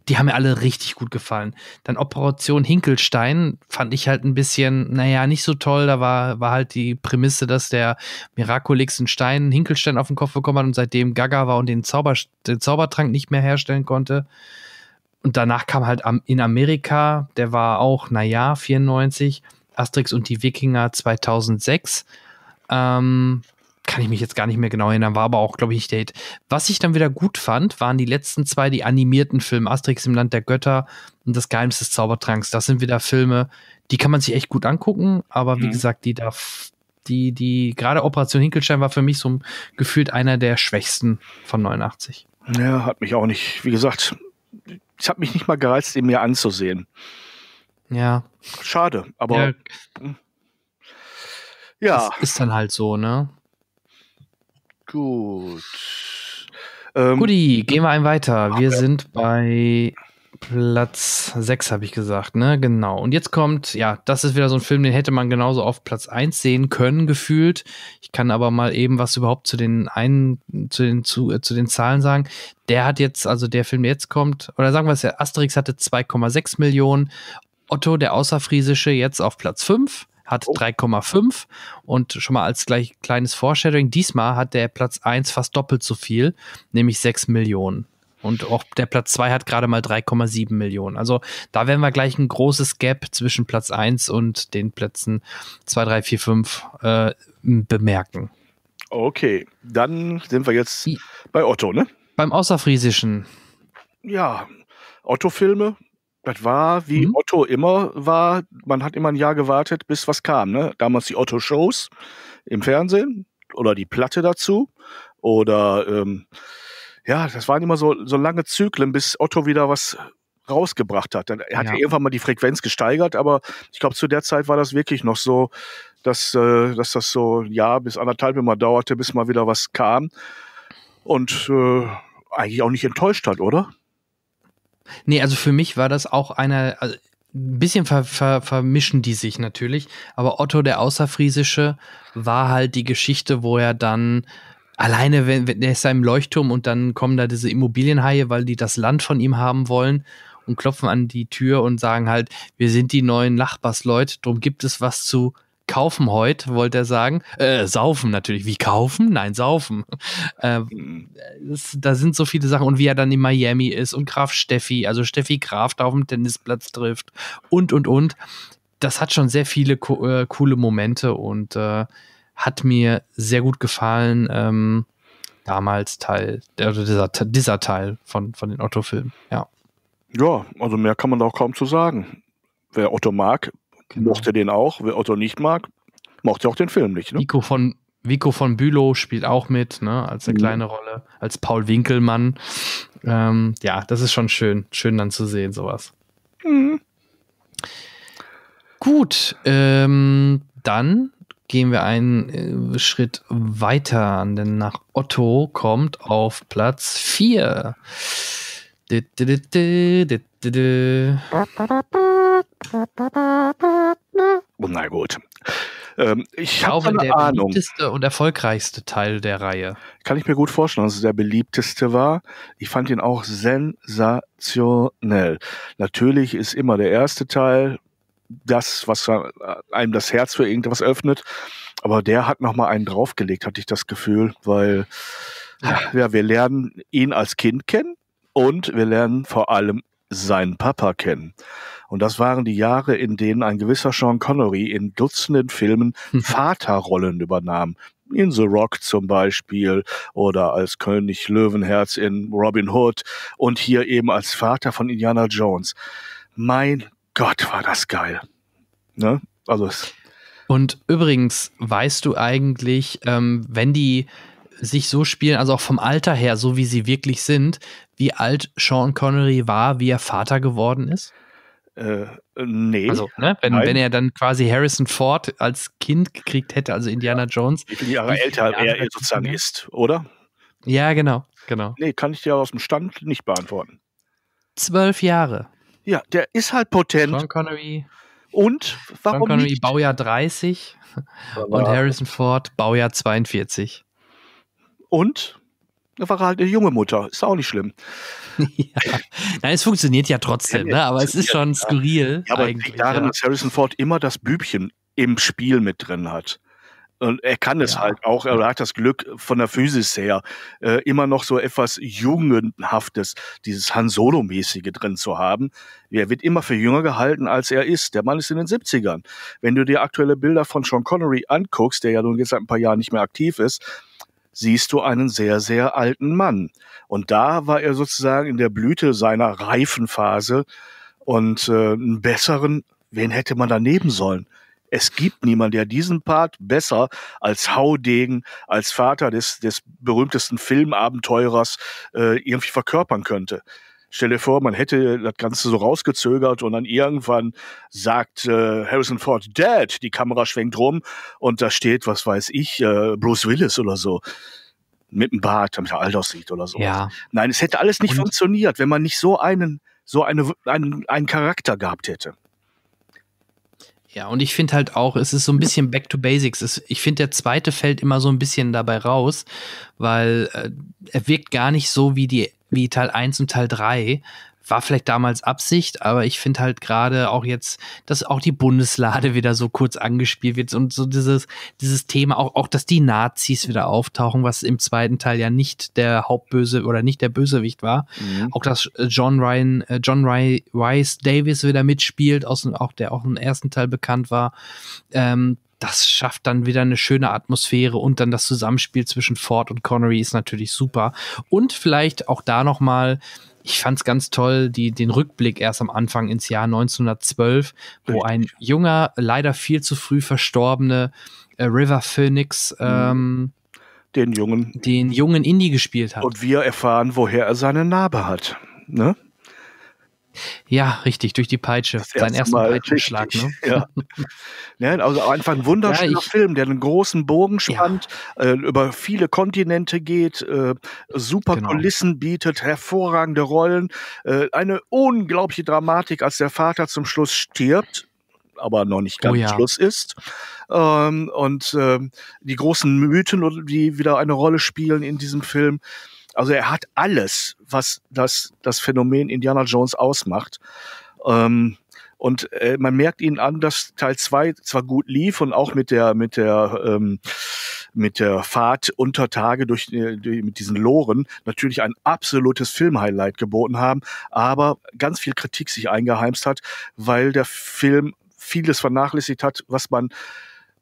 die haben mir alle richtig gut gefallen. Dann Operation Hinkelstein fand ich halt ein bisschen, naja, nicht so toll. Da war, war halt die Prämisse, dass der Miraculix einen Stein, einen Hinkelstein auf den Kopf bekommen hat und seitdem Gaga war und den, Zauber, den Zaubertrank nicht mehr herstellen konnte. Und danach kam halt in Amerika, der war auch, naja, 94. Asterix und die Wikinger 2006. Ähm, kann ich mich jetzt gar nicht mehr genau erinnern, war aber auch, glaube ich, nicht der Was ich dann wieder gut fand, waren die letzten zwei, die animierten Filme, Asterix im Land der Götter und Das Geheimnis des Zaubertranks. Das sind wieder Filme, die kann man sich echt gut angucken, aber mhm. wie gesagt, die darf, die, die, gerade Operation Hinkelstein war für mich so gefühlt einer der schwächsten von 89. Ja, hat mich auch nicht, wie gesagt, es hat mich nicht mal gereizt, ihn mir anzusehen. Ja. Schade, aber. Ja. ja. ist dann halt so, ne? Gut. Ähm, Guti, gehen wir ein weiter. Wir okay. sind bei Platz 6, habe ich gesagt, ne? Genau. Und jetzt kommt, ja, das ist wieder so ein Film, den hätte man genauso auf Platz 1 sehen können, gefühlt. Ich kann aber mal eben was überhaupt zu den einen, zu den, zu, äh, zu den Zahlen sagen. Der hat jetzt, also der Film, der jetzt kommt, oder sagen wir es ja, Asterix hatte 2,6 Millionen, Otto, der Außerfriesische, jetzt auf Platz 5, hat oh. 3,5 und schon mal als gleich kleines Foreshadowing, diesmal hat der Platz 1 fast doppelt so viel, nämlich 6 Millionen. Und auch der Platz 2 hat gerade mal 3,7 Millionen. Also da werden wir gleich ein großes Gap zwischen Platz 1 und den Plätzen 2, 3, 4, 5 bemerken. Okay, dann sind wir jetzt bei Otto, ne? Beim Außerfriesischen. Ja, Otto-Filme, das war, wie mhm. Otto immer war, man hat immer ein Jahr gewartet, bis was kam. Ne? Damals die Otto-Shows im Fernsehen oder die Platte dazu oder ähm, ja, das waren immer so, so lange Zyklen, bis Otto wieder was rausgebracht hat. Dann hat ja. er irgendwann mal die Frequenz gesteigert, aber ich glaube, zu der Zeit war das wirklich noch so, dass, äh, dass das so ein Jahr bis anderthalb immer dauerte, bis mal wieder was kam. Und äh, eigentlich auch nicht enttäuscht hat, oder? Nee, also für mich war das auch einer, also ein bisschen ver, ver, vermischen die sich natürlich, aber Otto der Außerfriesische war halt die Geschichte, wo er dann alleine, wenn, wenn er ist da im Leuchtturm und dann kommen da diese Immobilienhaie, weil die das Land von ihm haben wollen und klopfen an die Tür und sagen halt, wir sind die neuen Nachbarsleute, drum gibt es was zu kaufen heute, wollte er sagen. Äh, saufen natürlich. Wie kaufen? Nein, saufen. Äh, es, da sind so viele Sachen. Und wie er dann in Miami ist und Graf Steffi, also Steffi Graf da auf dem Tennisplatz trifft und, und, und. Das hat schon sehr viele co äh, coole Momente und äh, hat mir sehr gut gefallen. Ähm, damals Teil, äh, dieser, dieser Teil von, von den Otto-Filmen, ja. Ja, also mehr kann man da auch kaum zu sagen. Wer Otto mag, genau. mochte den auch. Wer Otto nicht mag, mochte auch den Film nicht. Ne? Nico von Vico von Bülow spielt auch mit, ne, als eine mhm. kleine Rolle, als Paul Winkelmann. Ähm, ja, das ist schon schön, schön dann zu sehen, sowas. Mhm. Gut, ähm, dann gehen wir einen äh, Schritt weiter, denn nach Otto kommt auf Platz 4. Oh, na gut. Ähm, ich, ich glaube, der Ahnung. beliebteste und erfolgreichste Teil der Reihe. Kann ich mir gut vorstellen, dass es der beliebteste war. Ich fand ihn auch sensationell. Natürlich ist immer der erste Teil das, was äh, einem das Herz für irgendwas öffnet. Aber der hat nochmal einen draufgelegt, hatte ich das Gefühl, weil ja. ja, wir lernen ihn als Kind kennen und wir lernen vor allem seinen Papa kennen. Und das waren die Jahre, in denen ein gewisser Sean Connery in Dutzenden Filmen hm. Vaterrollen übernahm. In The Rock zum Beispiel oder als König Löwenherz in Robin Hood und hier eben als Vater von Indiana Jones. Mein Gott, war das geil. Ne? Also und übrigens, weißt du eigentlich, ähm, wenn die sich so spielen, also auch vom Alter her, so wie sie wirklich sind, wie alt Sean Connery war, wie er Vater geworden ist? Äh, äh nee. Also, ne, wenn, wenn, er dann quasi Harrison Ford als Kind gekriegt hätte, also Indiana Jones. Wie viele Jahre älter er, er sozusagen ist, oder? Ja, genau, genau. Nee, kann ich dir aus dem Stand nicht beantworten. Zwölf Jahre. Ja, der ist halt potent. Sean Connery. Und warum Sean Connery, nicht? Baujahr 30 und Harrison Ford, Baujahr 42. Und da war halt eine junge Mutter. Ist auch nicht schlimm. ja. Nein, es funktioniert ja trotzdem, ne? aber es ist schon skurril. Ja, aber liegt darin, ja. dass Harrison Ford immer das Bübchen im Spiel mit drin hat. Und er kann es ja. halt auch, er hat das Glück von der Physis her, äh, immer noch so etwas Jugendhaftes, dieses Han Solo-mäßige drin zu haben. Er wird immer für jünger gehalten, als er ist. Der Mann ist in den 70ern. Wenn du dir aktuelle Bilder von Sean Connery anguckst, der ja nun jetzt seit ein paar Jahren nicht mehr aktiv ist, siehst du einen sehr, sehr alten Mann. Und da war er sozusagen in der Blüte seiner Reifenphase und äh, einen besseren, wen hätte man daneben sollen? Es gibt niemanden, der diesen Part besser als Haudegen, als Vater des, des berühmtesten Filmabenteurers äh, irgendwie verkörpern könnte. Stell dir vor, man hätte das Ganze so rausgezögert und dann irgendwann sagt äh, Harrison Ford, Dad, die Kamera schwenkt rum und da steht, was weiß ich, äh, Bruce Willis oder so mit dem Bart, damit er alt aussieht oder so. Ja. Nein, es hätte alles nicht und? funktioniert, wenn man nicht so einen, so eine, einen, einen Charakter gehabt hätte. Ja, und ich finde halt auch, es ist so ein bisschen back to basics. Es, ich finde, der zweite fällt immer so ein bisschen dabei raus, weil äh, er wirkt gar nicht so wie die wie Teil 1 und Teil 3. War vielleicht damals Absicht, aber ich finde halt gerade auch jetzt, dass auch die Bundeslade wieder so kurz angespielt wird und so dieses, dieses Thema, auch, auch dass die Nazis wieder auftauchen, was im zweiten Teil ja nicht der Hauptböse oder nicht der Bösewicht war. Mhm. Auch dass äh, John Ryan, äh, John Ryan Rice Davis wieder mitspielt, aus, auch der auch im ersten Teil bekannt war. Ähm, das schafft dann wieder eine schöne Atmosphäre und dann das Zusammenspiel zwischen Ford und Connery ist natürlich super. Und vielleicht auch da nochmal, ich fand es ganz toll, die, den Rückblick erst am Anfang ins Jahr 1912, wo ein junger, leider viel zu früh verstorbene äh, River Phoenix ähm, den jungen, den jungen Indie gespielt hat. Und wir erfahren, woher er seine Narbe hat. Ne? Ja, richtig, durch die Peitsche. Das Seinen ersten Mal Peitschenschlag. ne? ja. ja. also einfach ein wunderschöner ja, Film, der einen großen Bogen spannt, äh, über viele Kontinente geht, äh, super genau. Kulissen bietet, hervorragende Rollen, äh, eine unglaubliche Dramatik, als der Vater zum Schluss stirbt aber noch nicht oh ganz oh, Schluss ist. Ähm, und ähm, die großen Mythen, die wieder eine Rolle spielen in diesem Film. Also er hat alles, was das, das Phänomen Indiana Jones ausmacht. Ähm, und äh, man merkt ihn an, dass Teil zwei zwar gut lief und auch mit der, mit der, ähm, mit der Fahrt unter Tage durch, durch äh, mit diesen Loren natürlich ein absolutes Filmhighlight geboten haben, aber ganz viel Kritik sich eingeheimst hat, weil der Film vieles vernachlässigt hat, was man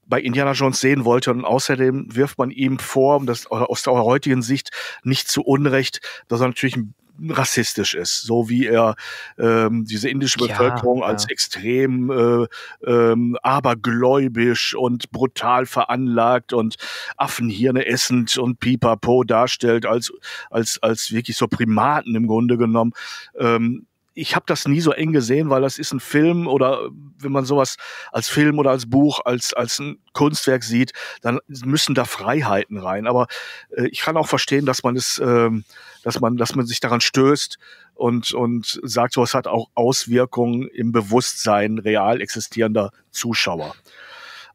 bei Indiana Jones sehen wollte. Und außerdem wirft man ihm vor, und das aus der heutigen Sicht nicht zu Unrecht, dass er natürlich rassistisch ist, so wie er ähm, diese indische Bevölkerung ja, ja. als extrem äh, ähm, abergläubisch und brutal veranlagt und Affenhirne essend und pipapo darstellt, als, als, als wirklich so Primaten im Grunde genommen. Ähm, ich habe das nie so eng gesehen, weil das ist ein Film oder äh, wenn man sowas als Film oder als Buch, als, als ein Kunstwerk sieht, dann müssen da Freiheiten rein. Aber äh, ich kann auch verstehen, dass man es, ähm, dass man, dass man sich daran stößt und, und sagt, sowas hat auch Auswirkungen im Bewusstsein real existierender Zuschauer.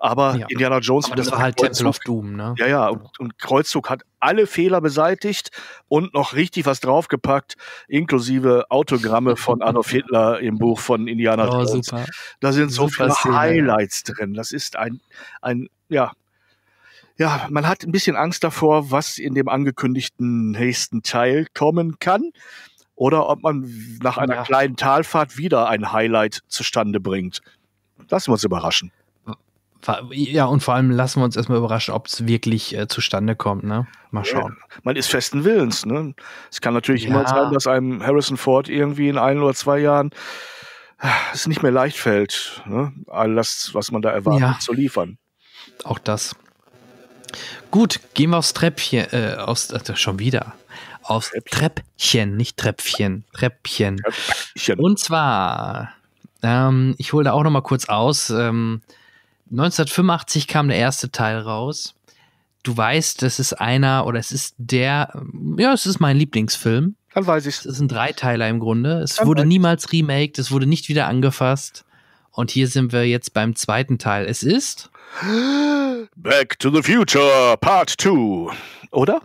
Aber ja. Indiana Jones. Aber das war halt Kreuzzug, Temple of Doom, ne? Ja, ja. Und, genau. und, Kreuzzug hat alle Fehler beseitigt und noch richtig was draufgepackt, inklusive Autogramme von Adolf Hitler im Buch von Indiana oh, Jones. Super. Da sind so super viele Szene. Highlights drin. Das ist ein, ein, ja. Ja, man hat ein bisschen Angst davor, was in dem angekündigten nächsten Teil kommen kann oder ob man nach einer ja. kleinen Talfahrt wieder ein Highlight zustande bringt. Lassen wir uns überraschen. Ja, und vor allem lassen wir uns erstmal überraschen, ob es wirklich äh, zustande kommt, ne? Mal schauen. Ja, man ist festen Willens, ne? Es kann natürlich ja. immer sein, dass einem Harrison Ford irgendwie in ein oder zwei Jahren ah, es nicht mehr leicht fällt, ne? All das, was man da erwartet, ja. zu liefern. Auch das. Gut, gehen wir aufs Treppchen, äh, aus, äh, schon wieder. Aufs Treppchen, Treppchen nicht Treppchen, Treppchen. Treppchen. Und zwar, ähm, ich hole da auch nochmal kurz aus, ähm, 1985 kam der erste Teil raus. Du weißt, das ist einer oder es ist der, ja, es ist mein Lieblingsfilm. Dann weiß ich. Es sind drei Teile im Grunde. Es Dann wurde niemals remaked, es wurde nicht wieder angefasst. Und hier sind wir jetzt beim zweiten Teil. Es ist Back to the Future Part 2, oder?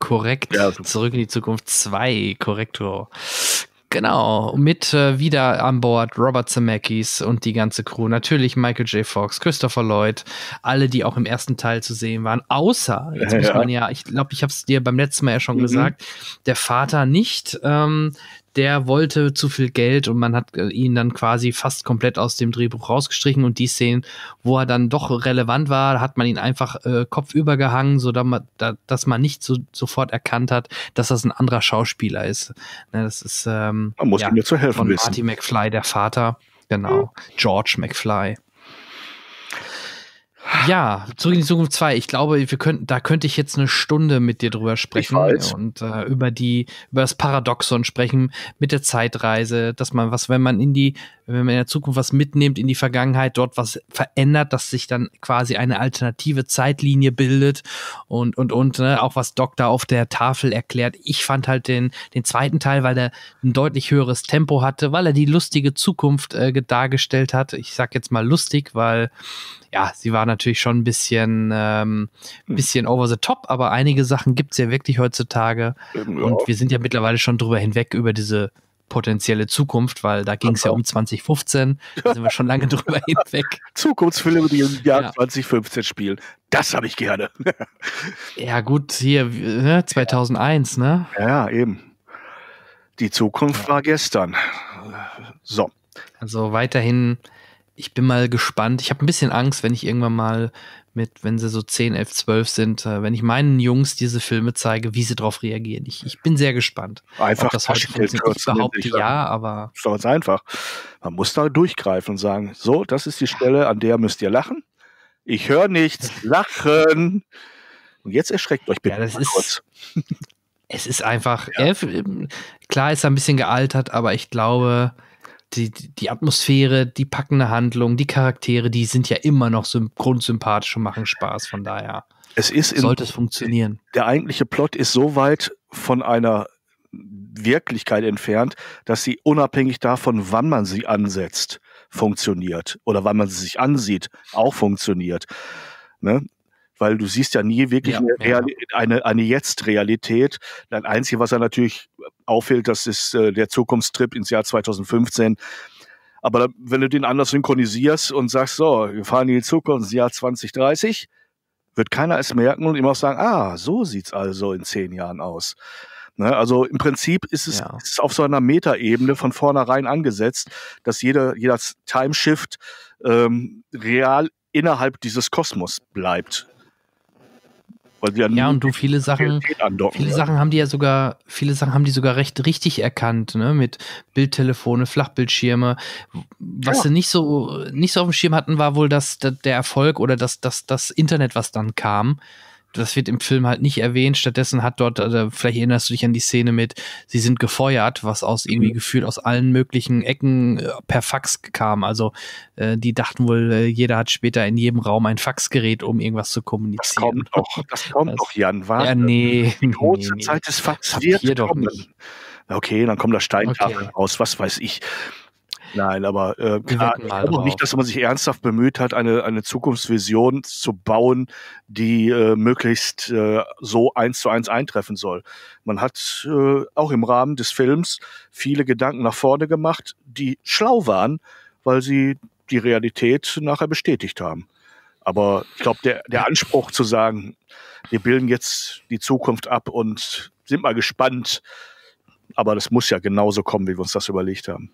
Korrekt. Ja, Zurück in die Zukunft 2, korrektor. Genau, mit äh, wieder an Bord Robert Zemeckis und die ganze Crew. Natürlich Michael J. Fox, Christopher Lloyd, alle, die auch im ersten Teil zu sehen waren. Außer, jetzt ja, muss man ja, ich glaube, ich habe es dir beim letzten Mal ja schon mhm. gesagt, der Vater nicht, ähm, der wollte zu viel Geld und man hat äh, ihn dann quasi fast komplett aus dem Drehbuch rausgestrichen und die Szenen, wo er dann doch relevant war, hat man ihn einfach äh, kopfüber gehangen, sodass man, da, dass man nicht so, sofort erkannt hat, dass das ein anderer Schauspieler ist. Ne, das ist ähm, man muss ja, ihm zu helfen von wissen. McFly, der Vater, genau, mhm. George McFly. Ja, zurück in die Zukunft 2. Ich glaube, wir könnten, da könnte ich jetzt eine Stunde mit dir drüber sprechen und äh, über die, über das Paradoxon sprechen mit der Zeitreise, dass man was, wenn man in die wenn man in der Zukunft was mitnimmt in die Vergangenheit, dort was verändert, dass sich dann quasi eine alternative Zeitlinie bildet und, und, und, ne? auch was Doktor auf der Tafel erklärt. Ich fand halt den, den zweiten Teil, weil er ein deutlich höheres Tempo hatte, weil er die lustige Zukunft äh, dargestellt hat. Ich sag jetzt mal lustig, weil ja, sie war natürlich schon ein bisschen, ähm, hm. bisschen over the top, aber einige Sachen gibt es ja wirklich heutzutage. Ja. Und wir sind ja mittlerweile schon drüber hinweg über diese potenzielle Zukunft, weil da ging es ja um 2015, da sind wir schon lange drüber hinweg. Zukunftsfilme, die im Jahr ja. 2015 spielen, das habe ich gerne. ja gut, hier ne, 2001, ne? Ja, eben. Die Zukunft ja. war gestern. So. Also weiterhin, ich bin mal gespannt. Ich habe ein bisschen Angst, wenn ich irgendwann mal mit, wenn sie so 10, 11, 12 sind, äh, wenn ich meinen Jungs diese Filme zeige, wie sie darauf reagieren. Ich, ich bin sehr gespannt. Einfach das heute funktioniert. Ich behaupte ja, aber. Das ist ganz einfach. Man muss da durchgreifen und sagen, so, das ist die Stelle, an der müsst ihr lachen. Ich höre nichts. Lachen. Und jetzt erschreckt euch bitte ja, das ist, kurz. Es ist einfach, ja. elf, klar ist er ein bisschen gealtert, aber ich glaube, die, die Atmosphäre, die packende Handlung, die Charaktere, die sind ja immer noch so grundsympathisch und machen Spaß, von daher. Es ist sollte in, es funktionieren. Der eigentliche Plot ist so weit von einer Wirklichkeit entfernt, dass sie unabhängig davon, wann man sie ansetzt, funktioniert oder wann man sie sich ansieht, auch funktioniert. Ne? weil du siehst ja nie wirklich ja, eine, ja. eine, eine Jetzt-Realität. Das Einzige, was er natürlich auffällt, das ist äh, der Zukunftstrip ins Jahr 2015. Aber wenn du den anders synchronisierst und sagst, so, wir fahren in die Zukunft ins Jahr 2030, wird keiner es merken und immer auch sagen, ah, so sieht's also in zehn Jahren aus. Ne? Also im Prinzip ist es, ja. ist auf so einer Metaebene von vornherein angesetzt, dass jeder, jeder Timeshift ähm, real innerhalb dieses Kosmos bleibt. Weil sie ja, ja und du viele Sachen, andocken, viele ja. Sachen haben die ja sogar, viele Sachen haben die sogar recht richtig erkannt, ne? Mit Bildtelefone, Flachbildschirme. Was ja. sie nicht so, nicht so auf dem Schirm hatten, war wohl, dass der Erfolg oder das, das, das Internet, was dann kam das wird im Film halt nicht erwähnt. Stattdessen hat dort, also vielleicht erinnerst du dich an die Szene mit, sie sind gefeuert, was aus irgendwie mhm. gefühlt aus allen möglichen Ecken äh, per Fax kam. Also äh, die dachten wohl, äh, jeder hat später in jedem Raum ein Faxgerät, um irgendwas zu kommunizieren. Das kommt doch, das kommt das, doch, Jan, warte. Ja, nee. Die große nee, Zeit des Fax wird kommen. Nicht. Okay, dann kommt da Steintafeln okay. raus, was weiß ich. Nein, aber äh, klar, ich glaube nicht, dass man sich ernsthaft bemüht hat, eine, eine Zukunftsvision zu bauen, die äh, möglichst äh, so eins zu eins eintreffen soll. Man hat äh, auch im Rahmen des Films viele Gedanken nach vorne gemacht, die schlau waren, weil sie die Realität nachher bestätigt haben. Aber ich glaube, der, der Anspruch zu sagen, wir bilden jetzt die Zukunft ab und sind mal gespannt, aber das muss ja genauso kommen, wie wir uns das überlegt haben.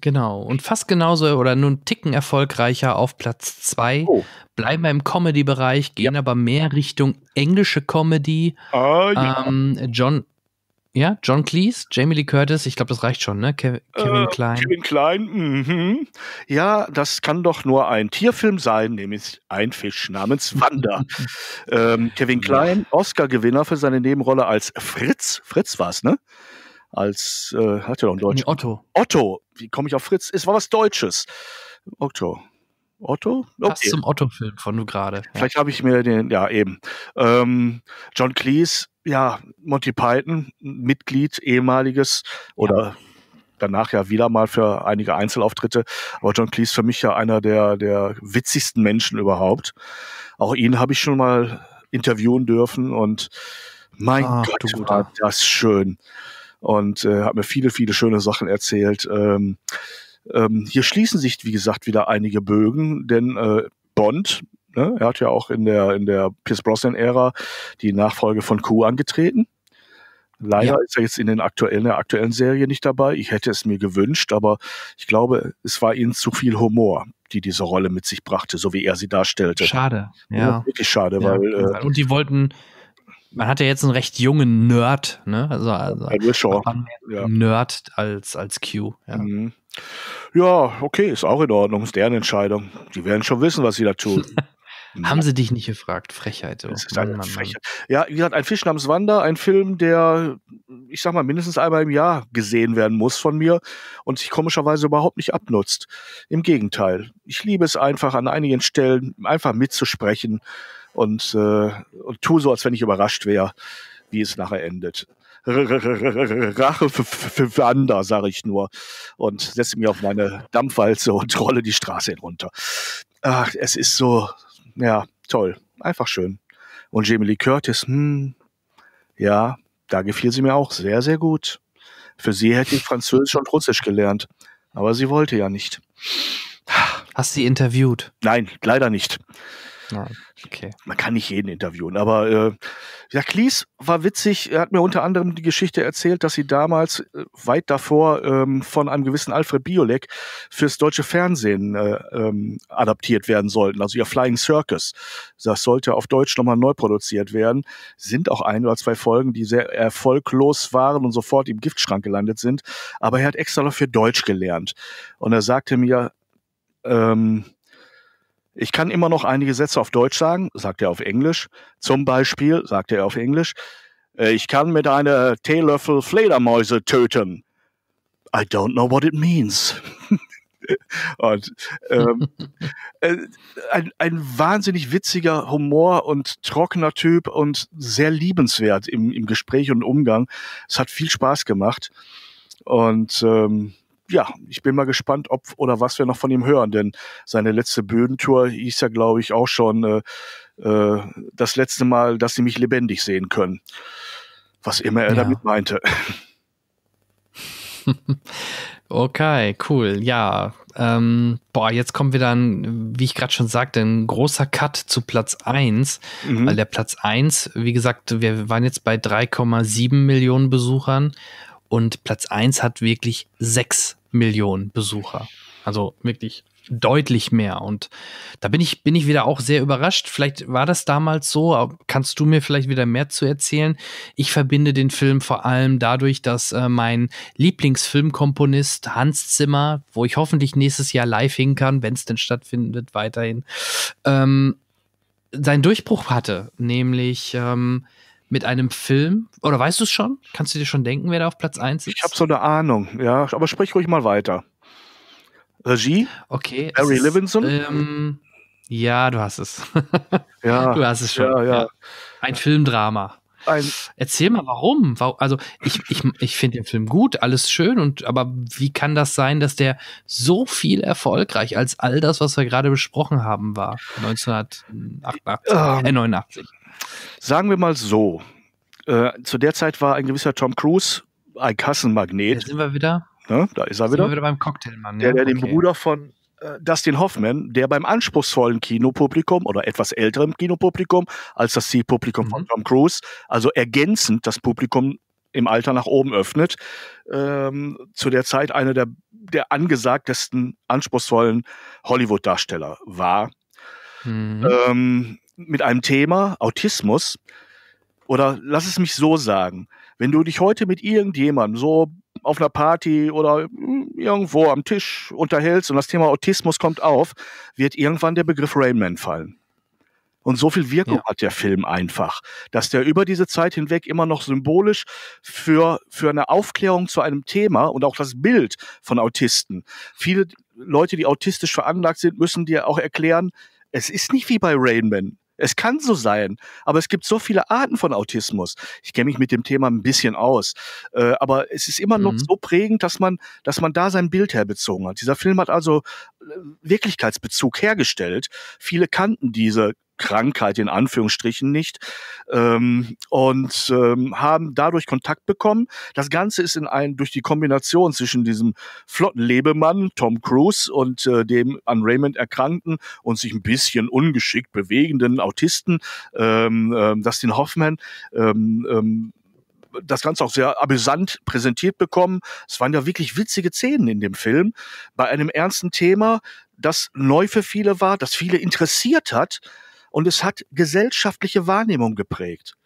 Genau. Und fast genauso oder nur einen Ticken erfolgreicher auf Platz 2. Oh. Bleiben wir im Comedy-Bereich, gehen ja. aber mehr Richtung englische Comedy. Oh, ja. Ähm, John, ja, John Cleese, Jamie Lee Curtis, ich glaube, das reicht schon, ne? Äh, Kevin, Kevin äh, Klein. Kevin Klein, mhm. Ja, das kann doch nur ein Tierfilm sein, nämlich ein Fisch namens Wanda. ähm, Kevin Klein, Oscar-Gewinner für seine Nebenrolle als Fritz. Fritz war es, ne? als, äh, hat ja noch ein Deutsch. Otto. Otto. Wie komme ich auf Fritz? Es war was Deutsches. Otto. Otto? Okay. Passt zum Otto-Film von du gerade. Vielleicht ja. habe ich mir den, ja, eben. Ähm, John Cleese, ja, Monty Python, Mitglied, ehemaliges oder ja. danach ja wieder mal für einige Einzelauftritte. Aber John Cleese für mich ja einer der, der witzigsten Menschen überhaupt. Auch ihn habe ich schon mal interviewen dürfen und mein ah, Gott, war das schön und äh, hat mir viele, viele schöne Sachen erzählt. Ähm, ähm, hier schließen sich, wie gesagt, wieder einige Bögen, denn äh, Bond, ne, er hat ja auch in der, in der Pierce Brosnan-Ära die Nachfolge von Q angetreten. Leider ja. ist er jetzt in, den aktuellen, der aktuellen Serie nicht dabei. Ich hätte es mir gewünscht, aber ich glaube, es war ihnen zu viel Humor, die diese Rolle mit sich brachte, so wie er sie darstellte. Schade. Ja. ja wirklich schade, ja. weil. Äh, und die wollten, man hat ja jetzt einen recht jungen Nerd, ne? Also, also ja. Nerd als, als Q. Ja. Mhm. ja, okay, ist auch in Ordnung, ist deren Entscheidung. Die werden schon wissen, was sie da tun. Mhm. Haben sie dich nicht gefragt? Frechheit. Oh. ist eine Mann, Frechheit. Ja, wie gesagt, ein Fisch namens Wanda, ein Film, der, ich sag mal, mindestens einmal im Jahr gesehen werden muss von mir und sich komischerweise überhaupt nicht abnutzt. Im Gegenteil. Ich liebe es einfach, an einigen Stellen einfach mitzusprechen und, äh, und tu so, als wenn ich überrascht wäre, wie es nachher endet. Rache für Wander, sage ich nur, und setze mich auf meine Dampfwalze und rolle die Straße hinunter. Ach, es ist so, ja, toll, einfach schön. Und Jamie Lee Curtis, hm, ja, da gefiel sie mir auch sehr, sehr gut. Für sie hätte ich Französisch und Russisch gelernt, aber sie wollte ja nicht. Hast du sie interviewt? Nein, leider nicht. Nein. Okay. Man kann nicht jeden interviewen, aber äh, ja, Klies war witzig. Er hat mir unter anderem die Geschichte erzählt, dass sie damals äh, weit davor ähm, von einem gewissen Alfred Biolek fürs deutsche Fernsehen äh, ähm, adaptiert werden sollten. Also ihr Flying Circus. Das sollte auf Deutsch nochmal neu produziert werden. Sind auch ein oder zwei Folgen, die sehr erfolglos waren und sofort im Giftschrank gelandet sind. Aber er hat extra noch für Deutsch gelernt. Und er sagte mir, ähm, ich kann immer noch einige Sätze auf Deutsch sagen, sagt er auf Englisch. Zum Beispiel sagt er auf Englisch, äh, ich kann mit einer Teelöffel Fledermäuse töten. I don't know what it means. und ähm, äh, ein, ein wahnsinnig witziger Humor und trockener Typ und sehr liebenswert im, im Gespräch und Umgang. Es hat viel Spaß gemacht. Und ähm, ja, ich bin mal gespannt, ob oder was wir noch von ihm hören, denn seine letzte Bödentour hieß ja, glaube ich, auch schon äh, äh das letzte Mal, dass sie mich lebendig sehen können. Was immer er ja. damit meinte. Okay, cool. Ja, ähm, boah, jetzt kommen wir dann, wie ich gerade schon sagte, ein großer Cut zu Platz 1. Mhm. Weil der Platz 1, wie gesagt, wir waren jetzt bei 3,7 Millionen Besuchern und Platz 1 hat wirklich sechs Millionen Besucher. Also wirklich deutlich mehr. Und da bin ich, bin ich wieder auch sehr überrascht. Vielleicht war das damals so. Kannst du mir vielleicht wieder mehr zu erzählen? Ich verbinde den Film vor allem dadurch, dass äh, mein Lieblingsfilmkomponist Hans Zimmer, wo ich hoffentlich nächstes Jahr live hin kann, wenn es denn stattfindet, weiterhin, ähm, seinen Durchbruch hatte. Nämlich ähm, mit einem Film? Oder weißt du es schon? Kannst du dir schon denken, wer da auf Platz 1 ist? Ich habe so eine Ahnung, ja. Aber sprich ruhig mal weiter. Regie? Okay. Barry Levinson? Ähm, ja, du hast es. ja. Du hast es schon. Ja, ja. ja. Ein Filmdrama. Ein Erzähl mal, warum? Also ich, ich, ich finde den Film gut, alles schön, und aber wie kann das sein, dass der so viel erfolgreich als all das, was wir gerade besprochen haben, war? 1989, ähm. äh, 89. Sagen wir mal so, äh, zu der Zeit war ein gewisser Tom Cruise ein Kassenmagnet. Da sind wir wieder. Ne? Da ist er da wieder. wir wieder beim Cocktailmann. Der, der okay. den Bruder von äh, Dustin Hoffman, der beim anspruchsvollen Kinopublikum oder etwas älterem Kinopublikum als das Zielpublikum mhm. von Tom Cruise, also ergänzend das Publikum im Alter nach oben öffnet, ähm, zu der Zeit einer der, der angesagtesten, anspruchsvollen Hollywood-Darsteller war. Mhm. Ähm, mit einem Thema, Autismus, oder lass es mich so sagen, wenn du dich heute mit irgendjemandem so auf einer Party oder irgendwo am Tisch unterhältst und das Thema Autismus kommt auf, wird irgendwann der Begriff Rainman fallen. Und so viel Wirkung ja. hat der Film einfach, dass der über diese Zeit hinweg immer noch symbolisch für, für eine Aufklärung zu einem Thema und auch das Bild von Autisten. Viele Leute, die autistisch veranlagt sind, müssen dir auch erklären, es ist nicht wie bei Rainman. Es kann so sein, aber es gibt so viele Arten von Autismus. Ich kenne mich mit dem Thema ein bisschen aus, äh, aber es ist immer mhm. noch so prägend, dass man, dass man da sein Bild herbezogen hat. Dieser Film hat also äh, Wirklichkeitsbezug hergestellt. Viele kannten diese Krankheit in Anführungsstrichen nicht ähm, und ähm, haben dadurch Kontakt bekommen. Das Ganze ist in ein durch die Kombination zwischen diesem flotten Lebemann Tom Cruise und äh, dem an Raymond erkrankten und sich ein bisschen ungeschickt bewegenden Autisten ähm, äh, Dustin Hoffman ähm, ähm, das Ganze auch sehr amüsant präsentiert bekommen. Es waren ja wirklich witzige Szenen in dem Film bei einem ernsten Thema, das neu für viele war, das viele interessiert hat und es hat gesellschaftliche Wahrnehmung geprägt.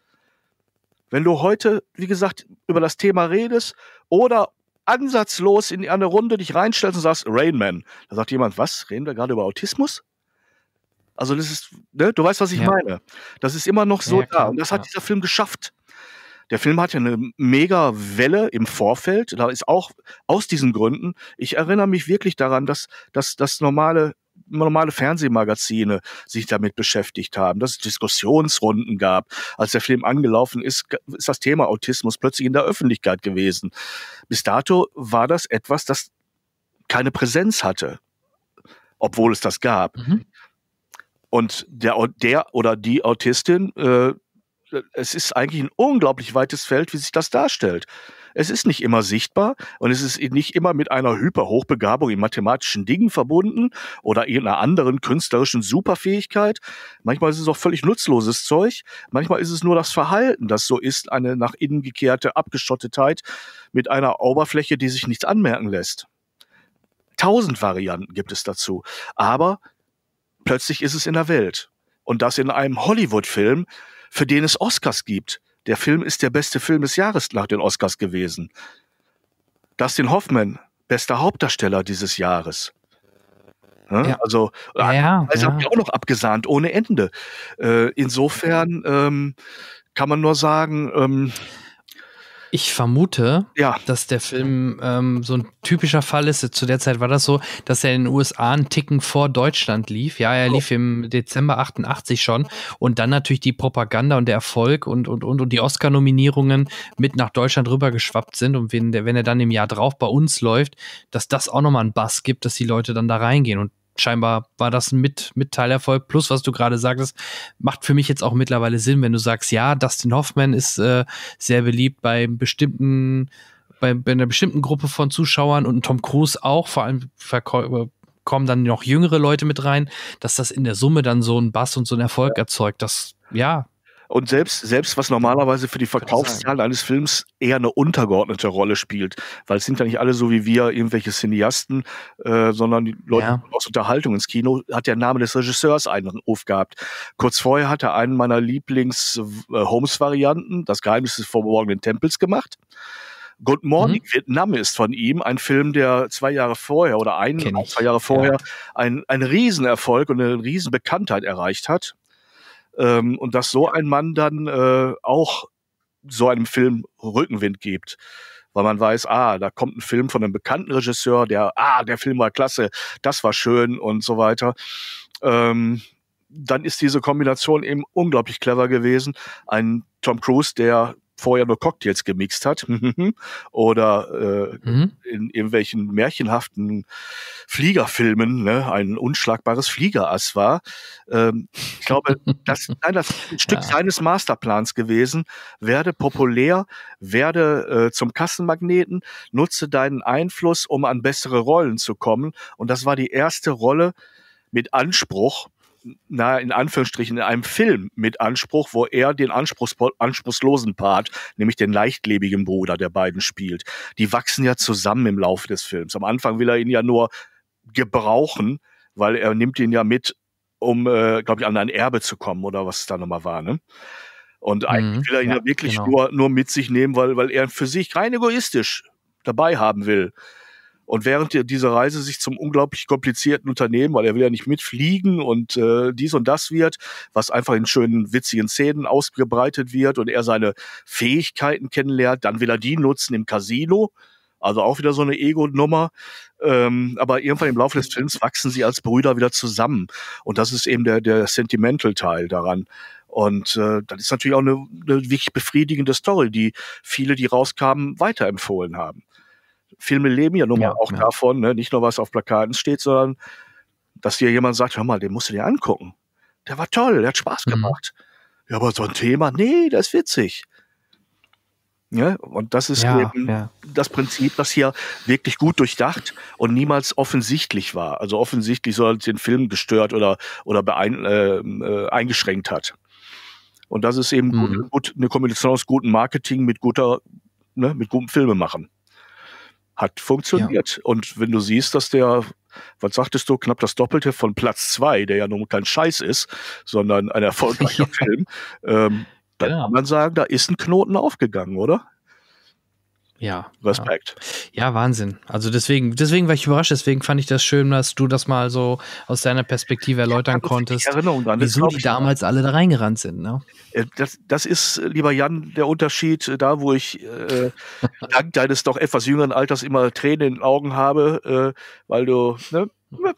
Wenn du heute, wie gesagt, über das Thema redest oder ansatzlos in eine Runde dich reinstellst und sagst, Rain Man, da sagt jemand, was? Reden wir gerade über Autismus? Also das ist, ne? du weißt, was ich ja. meine. Das ist immer noch so ja, klar, da. Und das hat dieser Film geschafft. Der Film hatte eine mega Welle im Vorfeld. Da ist auch aus diesen Gründen, ich erinnere mich wirklich daran, dass, dass das normale normale Fernsehmagazine sich damit beschäftigt haben, dass es Diskussionsrunden gab. Als der Film angelaufen ist, ist das Thema Autismus plötzlich in der Öffentlichkeit gewesen. Bis dato war das etwas, das keine Präsenz hatte, obwohl es das gab. Mhm. Und der, der oder die Autistin, äh, es ist eigentlich ein unglaublich weites Feld, wie sich das darstellt. Es ist nicht immer sichtbar und es ist nicht immer mit einer Hyperhochbegabung in mathematischen Dingen verbunden oder irgendeiner anderen künstlerischen Superfähigkeit. Manchmal ist es auch völlig nutzloses Zeug. Manchmal ist es nur das Verhalten, das so ist, eine nach innen gekehrte Abgeschottetheit mit einer Oberfläche, die sich nichts anmerken lässt. Tausend Varianten gibt es dazu. Aber plötzlich ist es in der Welt. Und das in einem Hollywood-Film, für den es Oscars gibt. Der Film ist der beste Film des Jahres nach den Oscars gewesen. Dustin Hoffman, bester Hauptdarsteller dieses Jahres. Ne? Ja. Also, ja, also ja. habt auch noch abgesahnt, ohne Ende. Äh, insofern ähm, kann man nur sagen, ähm, ich vermute, ja. dass der Film ähm, so ein typischer Fall ist. Zu der Zeit war das so, dass er in den USA einen Ticken vor Deutschland lief. Ja, er oh. lief im Dezember 88 schon. Und dann natürlich die Propaganda und der Erfolg und, und, und, und die Oscar-Nominierungen mit nach Deutschland rübergeschwappt sind. Und wenn, wenn er dann im Jahr drauf bei uns läuft, dass das auch nochmal einen Bass gibt, dass die Leute dann da reingehen. Und scheinbar war das mit, mit Teilerfolg. Plus, was du gerade sagtest, macht für mich jetzt auch mittlerweile Sinn, wenn du sagst, ja, Dustin Hoffman ist äh, sehr beliebt bei bestimmten, bei, bei, einer bestimmten Gruppe von Zuschauern und Tom Cruise auch, vor allem Verkäufer äh, kommen dann noch jüngere Leute mit rein, dass das in der Summe dann so einen Bass und so einen Erfolg erzeugt. Das, ja, und selbst, selbst was normalerweise für die Verkaufszahlen eines Films eher eine untergeordnete Rolle spielt, weil es sind ja nicht alle so wie wir irgendwelche Cineasten, äh, sondern die Leute ja. aus Unterhaltung ins Kino, hat der Name des Regisseurs einen Ruf gehabt. Kurz vorher hat er einen meiner lieblings äh, homes varianten Das Geheimnis des verborgenen Tempels, gemacht. Good mhm. Morning mhm. Vietnam ist von ihm ein Film, der zwei Jahre vorher oder ein, zwei Jahre vorher ja. ein, ein Riesenerfolg und eine Riesenbekanntheit erreicht hat. Ähm, und dass so ein Mann dann äh, auch so einem Film Rückenwind gibt weil man weiß, ah, da kommt ein Film von einem bekannten Regisseur, der, ah, der Film war klasse, das war schön und so weiter. Ähm, dann ist diese Kombination eben unglaublich clever gewesen. Ein Tom Cruise, der vorher nur Cocktails gemixt hat mhm, oder äh, mhm. in irgendwelchen märchenhaften Fliegerfilmen ne, ein unschlagbares Fliegerass war. Ähm, ich glaube, das, nein, das ist ein Stück ja. seines Masterplans gewesen. Werde populär, werde äh, zum Kassenmagneten, nutze deinen Einfluss, um an bessere Rollen zu kommen. Und das war die erste Rolle mit Anspruch, na, in Anführungsstrichen, in einem Film mit Anspruch, wo er den anspruchslosen Part, nämlich den leichtlebigen Bruder der beiden spielt. Die wachsen ja zusammen im Laufe des Films. Am Anfang will er ihn ja nur gebrauchen, weil er nimmt ihn ja mit, um, äh, glaube ich, an ein Erbe zu kommen oder was es da nochmal war, ne? Und mhm. eigentlich will er ihn ja, ja wirklich genau. nur, nur mit sich nehmen, weil, weil er für sich rein egoistisch dabei haben will. Und während diese Reise sich zum unglaublich komplizierten Unternehmen, weil er will ja nicht mitfliegen und äh, dies und das wird, was einfach in schönen, witzigen Szenen ausgebreitet wird und er seine Fähigkeiten kennenlernt, dann will er die nutzen im Casino. Also auch wieder so eine Ego-Nummer. Ähm, aber irgendwann im Laufe des Films wachsen sie als Brüder wieder zusammen. Und das ist eben der, der Sentimental-Teil daran. Und äh, das ist natürlich auch eine, eine wirklich befriedigende Story, die viele, die rauskamen, weiterempfohlen haben. Filme leben ja nun mal ja, auch ja. davon, ne? nicht nur was auf Plakaten steht, sondern dass dir jemand sagt, hör mal, den musst du dir angucken. Der war toll, der hat Spaß mhm. gemacht. Mhm. Ja, aber so ein Thema, nee, das ist witzig. Ja, ne? und das ist ja, eben ja. das Prinzip, was hier wirklich gut durchdacht und niemals offensichtlich war. Also offensichtlich soll es den Film gestört oder, oder beein, äh, äh, eingeschränkt hat. Und das ist eben mhm. gut, gut, eine Kombination aus gutem Marketing mit guter, ne, mit gutem machen hat funktioniert. Ja. Und wenn du siehst, dass der, was sagtest du, knapp das Doppelte von Platz zwei, der ja nun kein Scheiß ist, sondern ein erfolgreicher Film, ähm, dann ja. kann man sagen, da ist ein Knoten aufgegangen, oder? Ja. Respekt. Ja. ja, Wahnsinn. Also deswegen, deswegen war ich überrascht, deswegen fand ich das schön, dass du das mal so aus deiner Perspektive erläutern ja, konntest. Erinnerung dran. Wieso die damals alle da reingerannt sind, ne? Äh, das, das ist, äh, lieber Jan, der Unterschied, äh, da wo ich äh, dank deines doch etwas jüngeren Alters immer Tränen in den Augen habe, äh, weil du ne,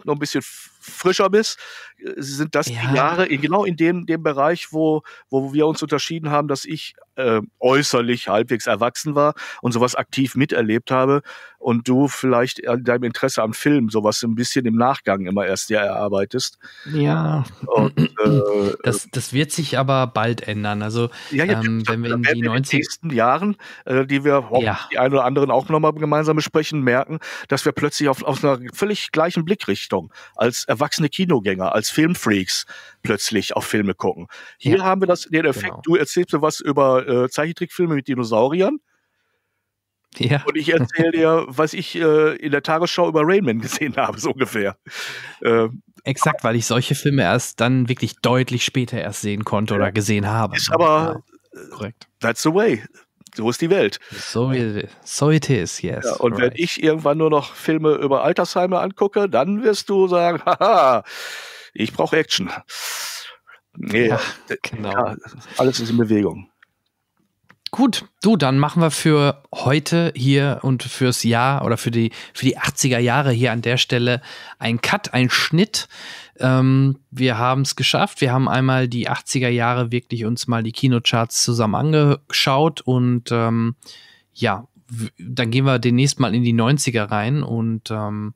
noch ein bisschen frischer bist, äh, sind das ja. die Jahre in, genau in dem, dem Bereich, wo, wo wir uns unterschieden haben, dass ich äh, äußerlich halbwegs erwachsen war und sowas aktiv miterlebt habe und du vielleicht deinem Interesse am Film sowas ein bisschen im Nachgang immer erst ja erarbeitest. Ja. Und, äh, das, das wird sich aber bald ändern. Also ja, ja, ähm, wenn wir in die 90 nächsten Jahren, äh, die wir ja. die einen oder anderen auch nochmal gemeinsam besprechen, merken, dass wir plötzlich auf, auf einer völlig gleichen Blickrichtung als erwachsene Kinogänger, als Filmfreaks plötzlich auf Filme gucken. Hier ja. haben wir das, den Effekt, genau. du erzählst mir was über äh, Zeichentrickfilme mit Dinosauriern. Ja. Und ich erzähle dir, was ich äh, in der Tagesschau über Rayman gesehen habe, so ungefähr. Ähm, Exakt, weil ich solche Filme erst dann wirklich deutlich später erst sehen konnte ja. oder gesehen habe. Ist aber ja, korrekt. That's the way so ist die Welt. So, so it is, yes. Ja, und right. wenn ich irgendwann nur noch Filme über Altersheime angucke, dann wirst du sagen, haha, ich brauche Action. Nee, ja, äh, genau. Ja, alles ist in Bewegung. Gut, du, dann machen wir für heute hier und fürs Jahr oder für die, für die 80er Jahre hier an der Stelle einen Cut, einen Schnitt. Ähm, wir haben es geschafft. Wir haben einmal die 80er Jahre wirklich uns mal die Kinocharts zusammen angeschaut und ähm, ja, dann gehen wir demnächst mal in die 90er rein und ähm,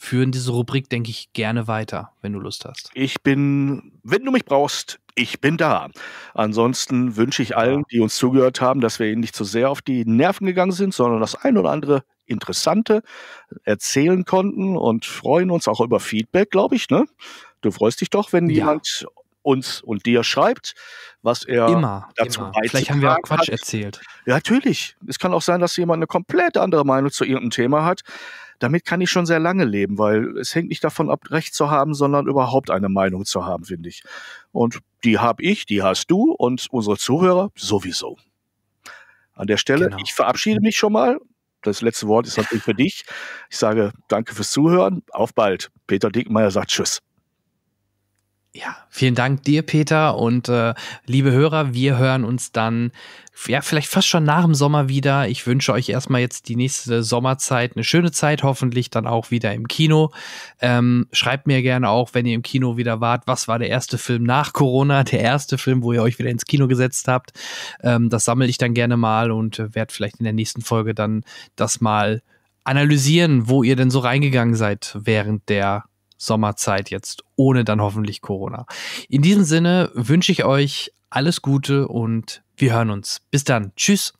führen diese Rubrik, denke ich, gerne weiter, wenn du Lust hast. Ich bin, wenn du mich brauchst, ich bin da. Ansonsten wünsche ich allen, die uns zugehört haben, dass wir ihnen nicht zu so sehr auf die Nerven gegangen sind, sondern das ein oder andere Interessante erzählen konnten und freuen uns auch über Feedback, glaube ich. Ne? Du freust dich doch, wenn ja. jemand uns und dir schreibt, was er immer, dazu immer. Vielleicht haben wir auch Quatsch hat. erzählt. Ja, natürlich. Es kann auch sein, dass jemand eine komplett andere Meinung zu irgendeinem Thema hat damit kann ich schon sehr lange leben, weil es hängt nicht davon ab, Recht zu haben, sondern überhaupt eine Meinung zu haben, finde ich. Und die habe ich, die hast du und unsere Zuhörer sowieso. An der Stelle, genau. ich verabschiede mich schon mal. Das letzte Wort ist natürlich für dich. Ich sage danke fürs Zuhören. Auf bald. Peter Dickmeier sagt Tschüss ja, vielen Dank dir, Peter. Und äh, liebe Hörer, wir hören uns dann, ja, vielleicht fast schon nach dem Sommer wieder. Ich wünsche euch erstmal jetzt die nächste Sommerzeit eine schöne Zeit, hoffentlich dann auch wieder im Kino. Ähm, schreibt mir gerne auch, wenn ihr im Kino wieder wart, was war der erste Film nach Corona, der erste Film, wo ihr euch wieder ins Kino gesetzt habt. Ähm, das sammle ich dann gerne mal und äh, werde vielleicht in der nächsten Folge dann das mal analysieren, wo ihr denn so reingegangen seid während der Sommerzeit jetzt, ohne dann hoffentlich Corona. In diesem Sinne wünsche ich euch alles Gute und wir hören uns. Bis dann. Tschüss.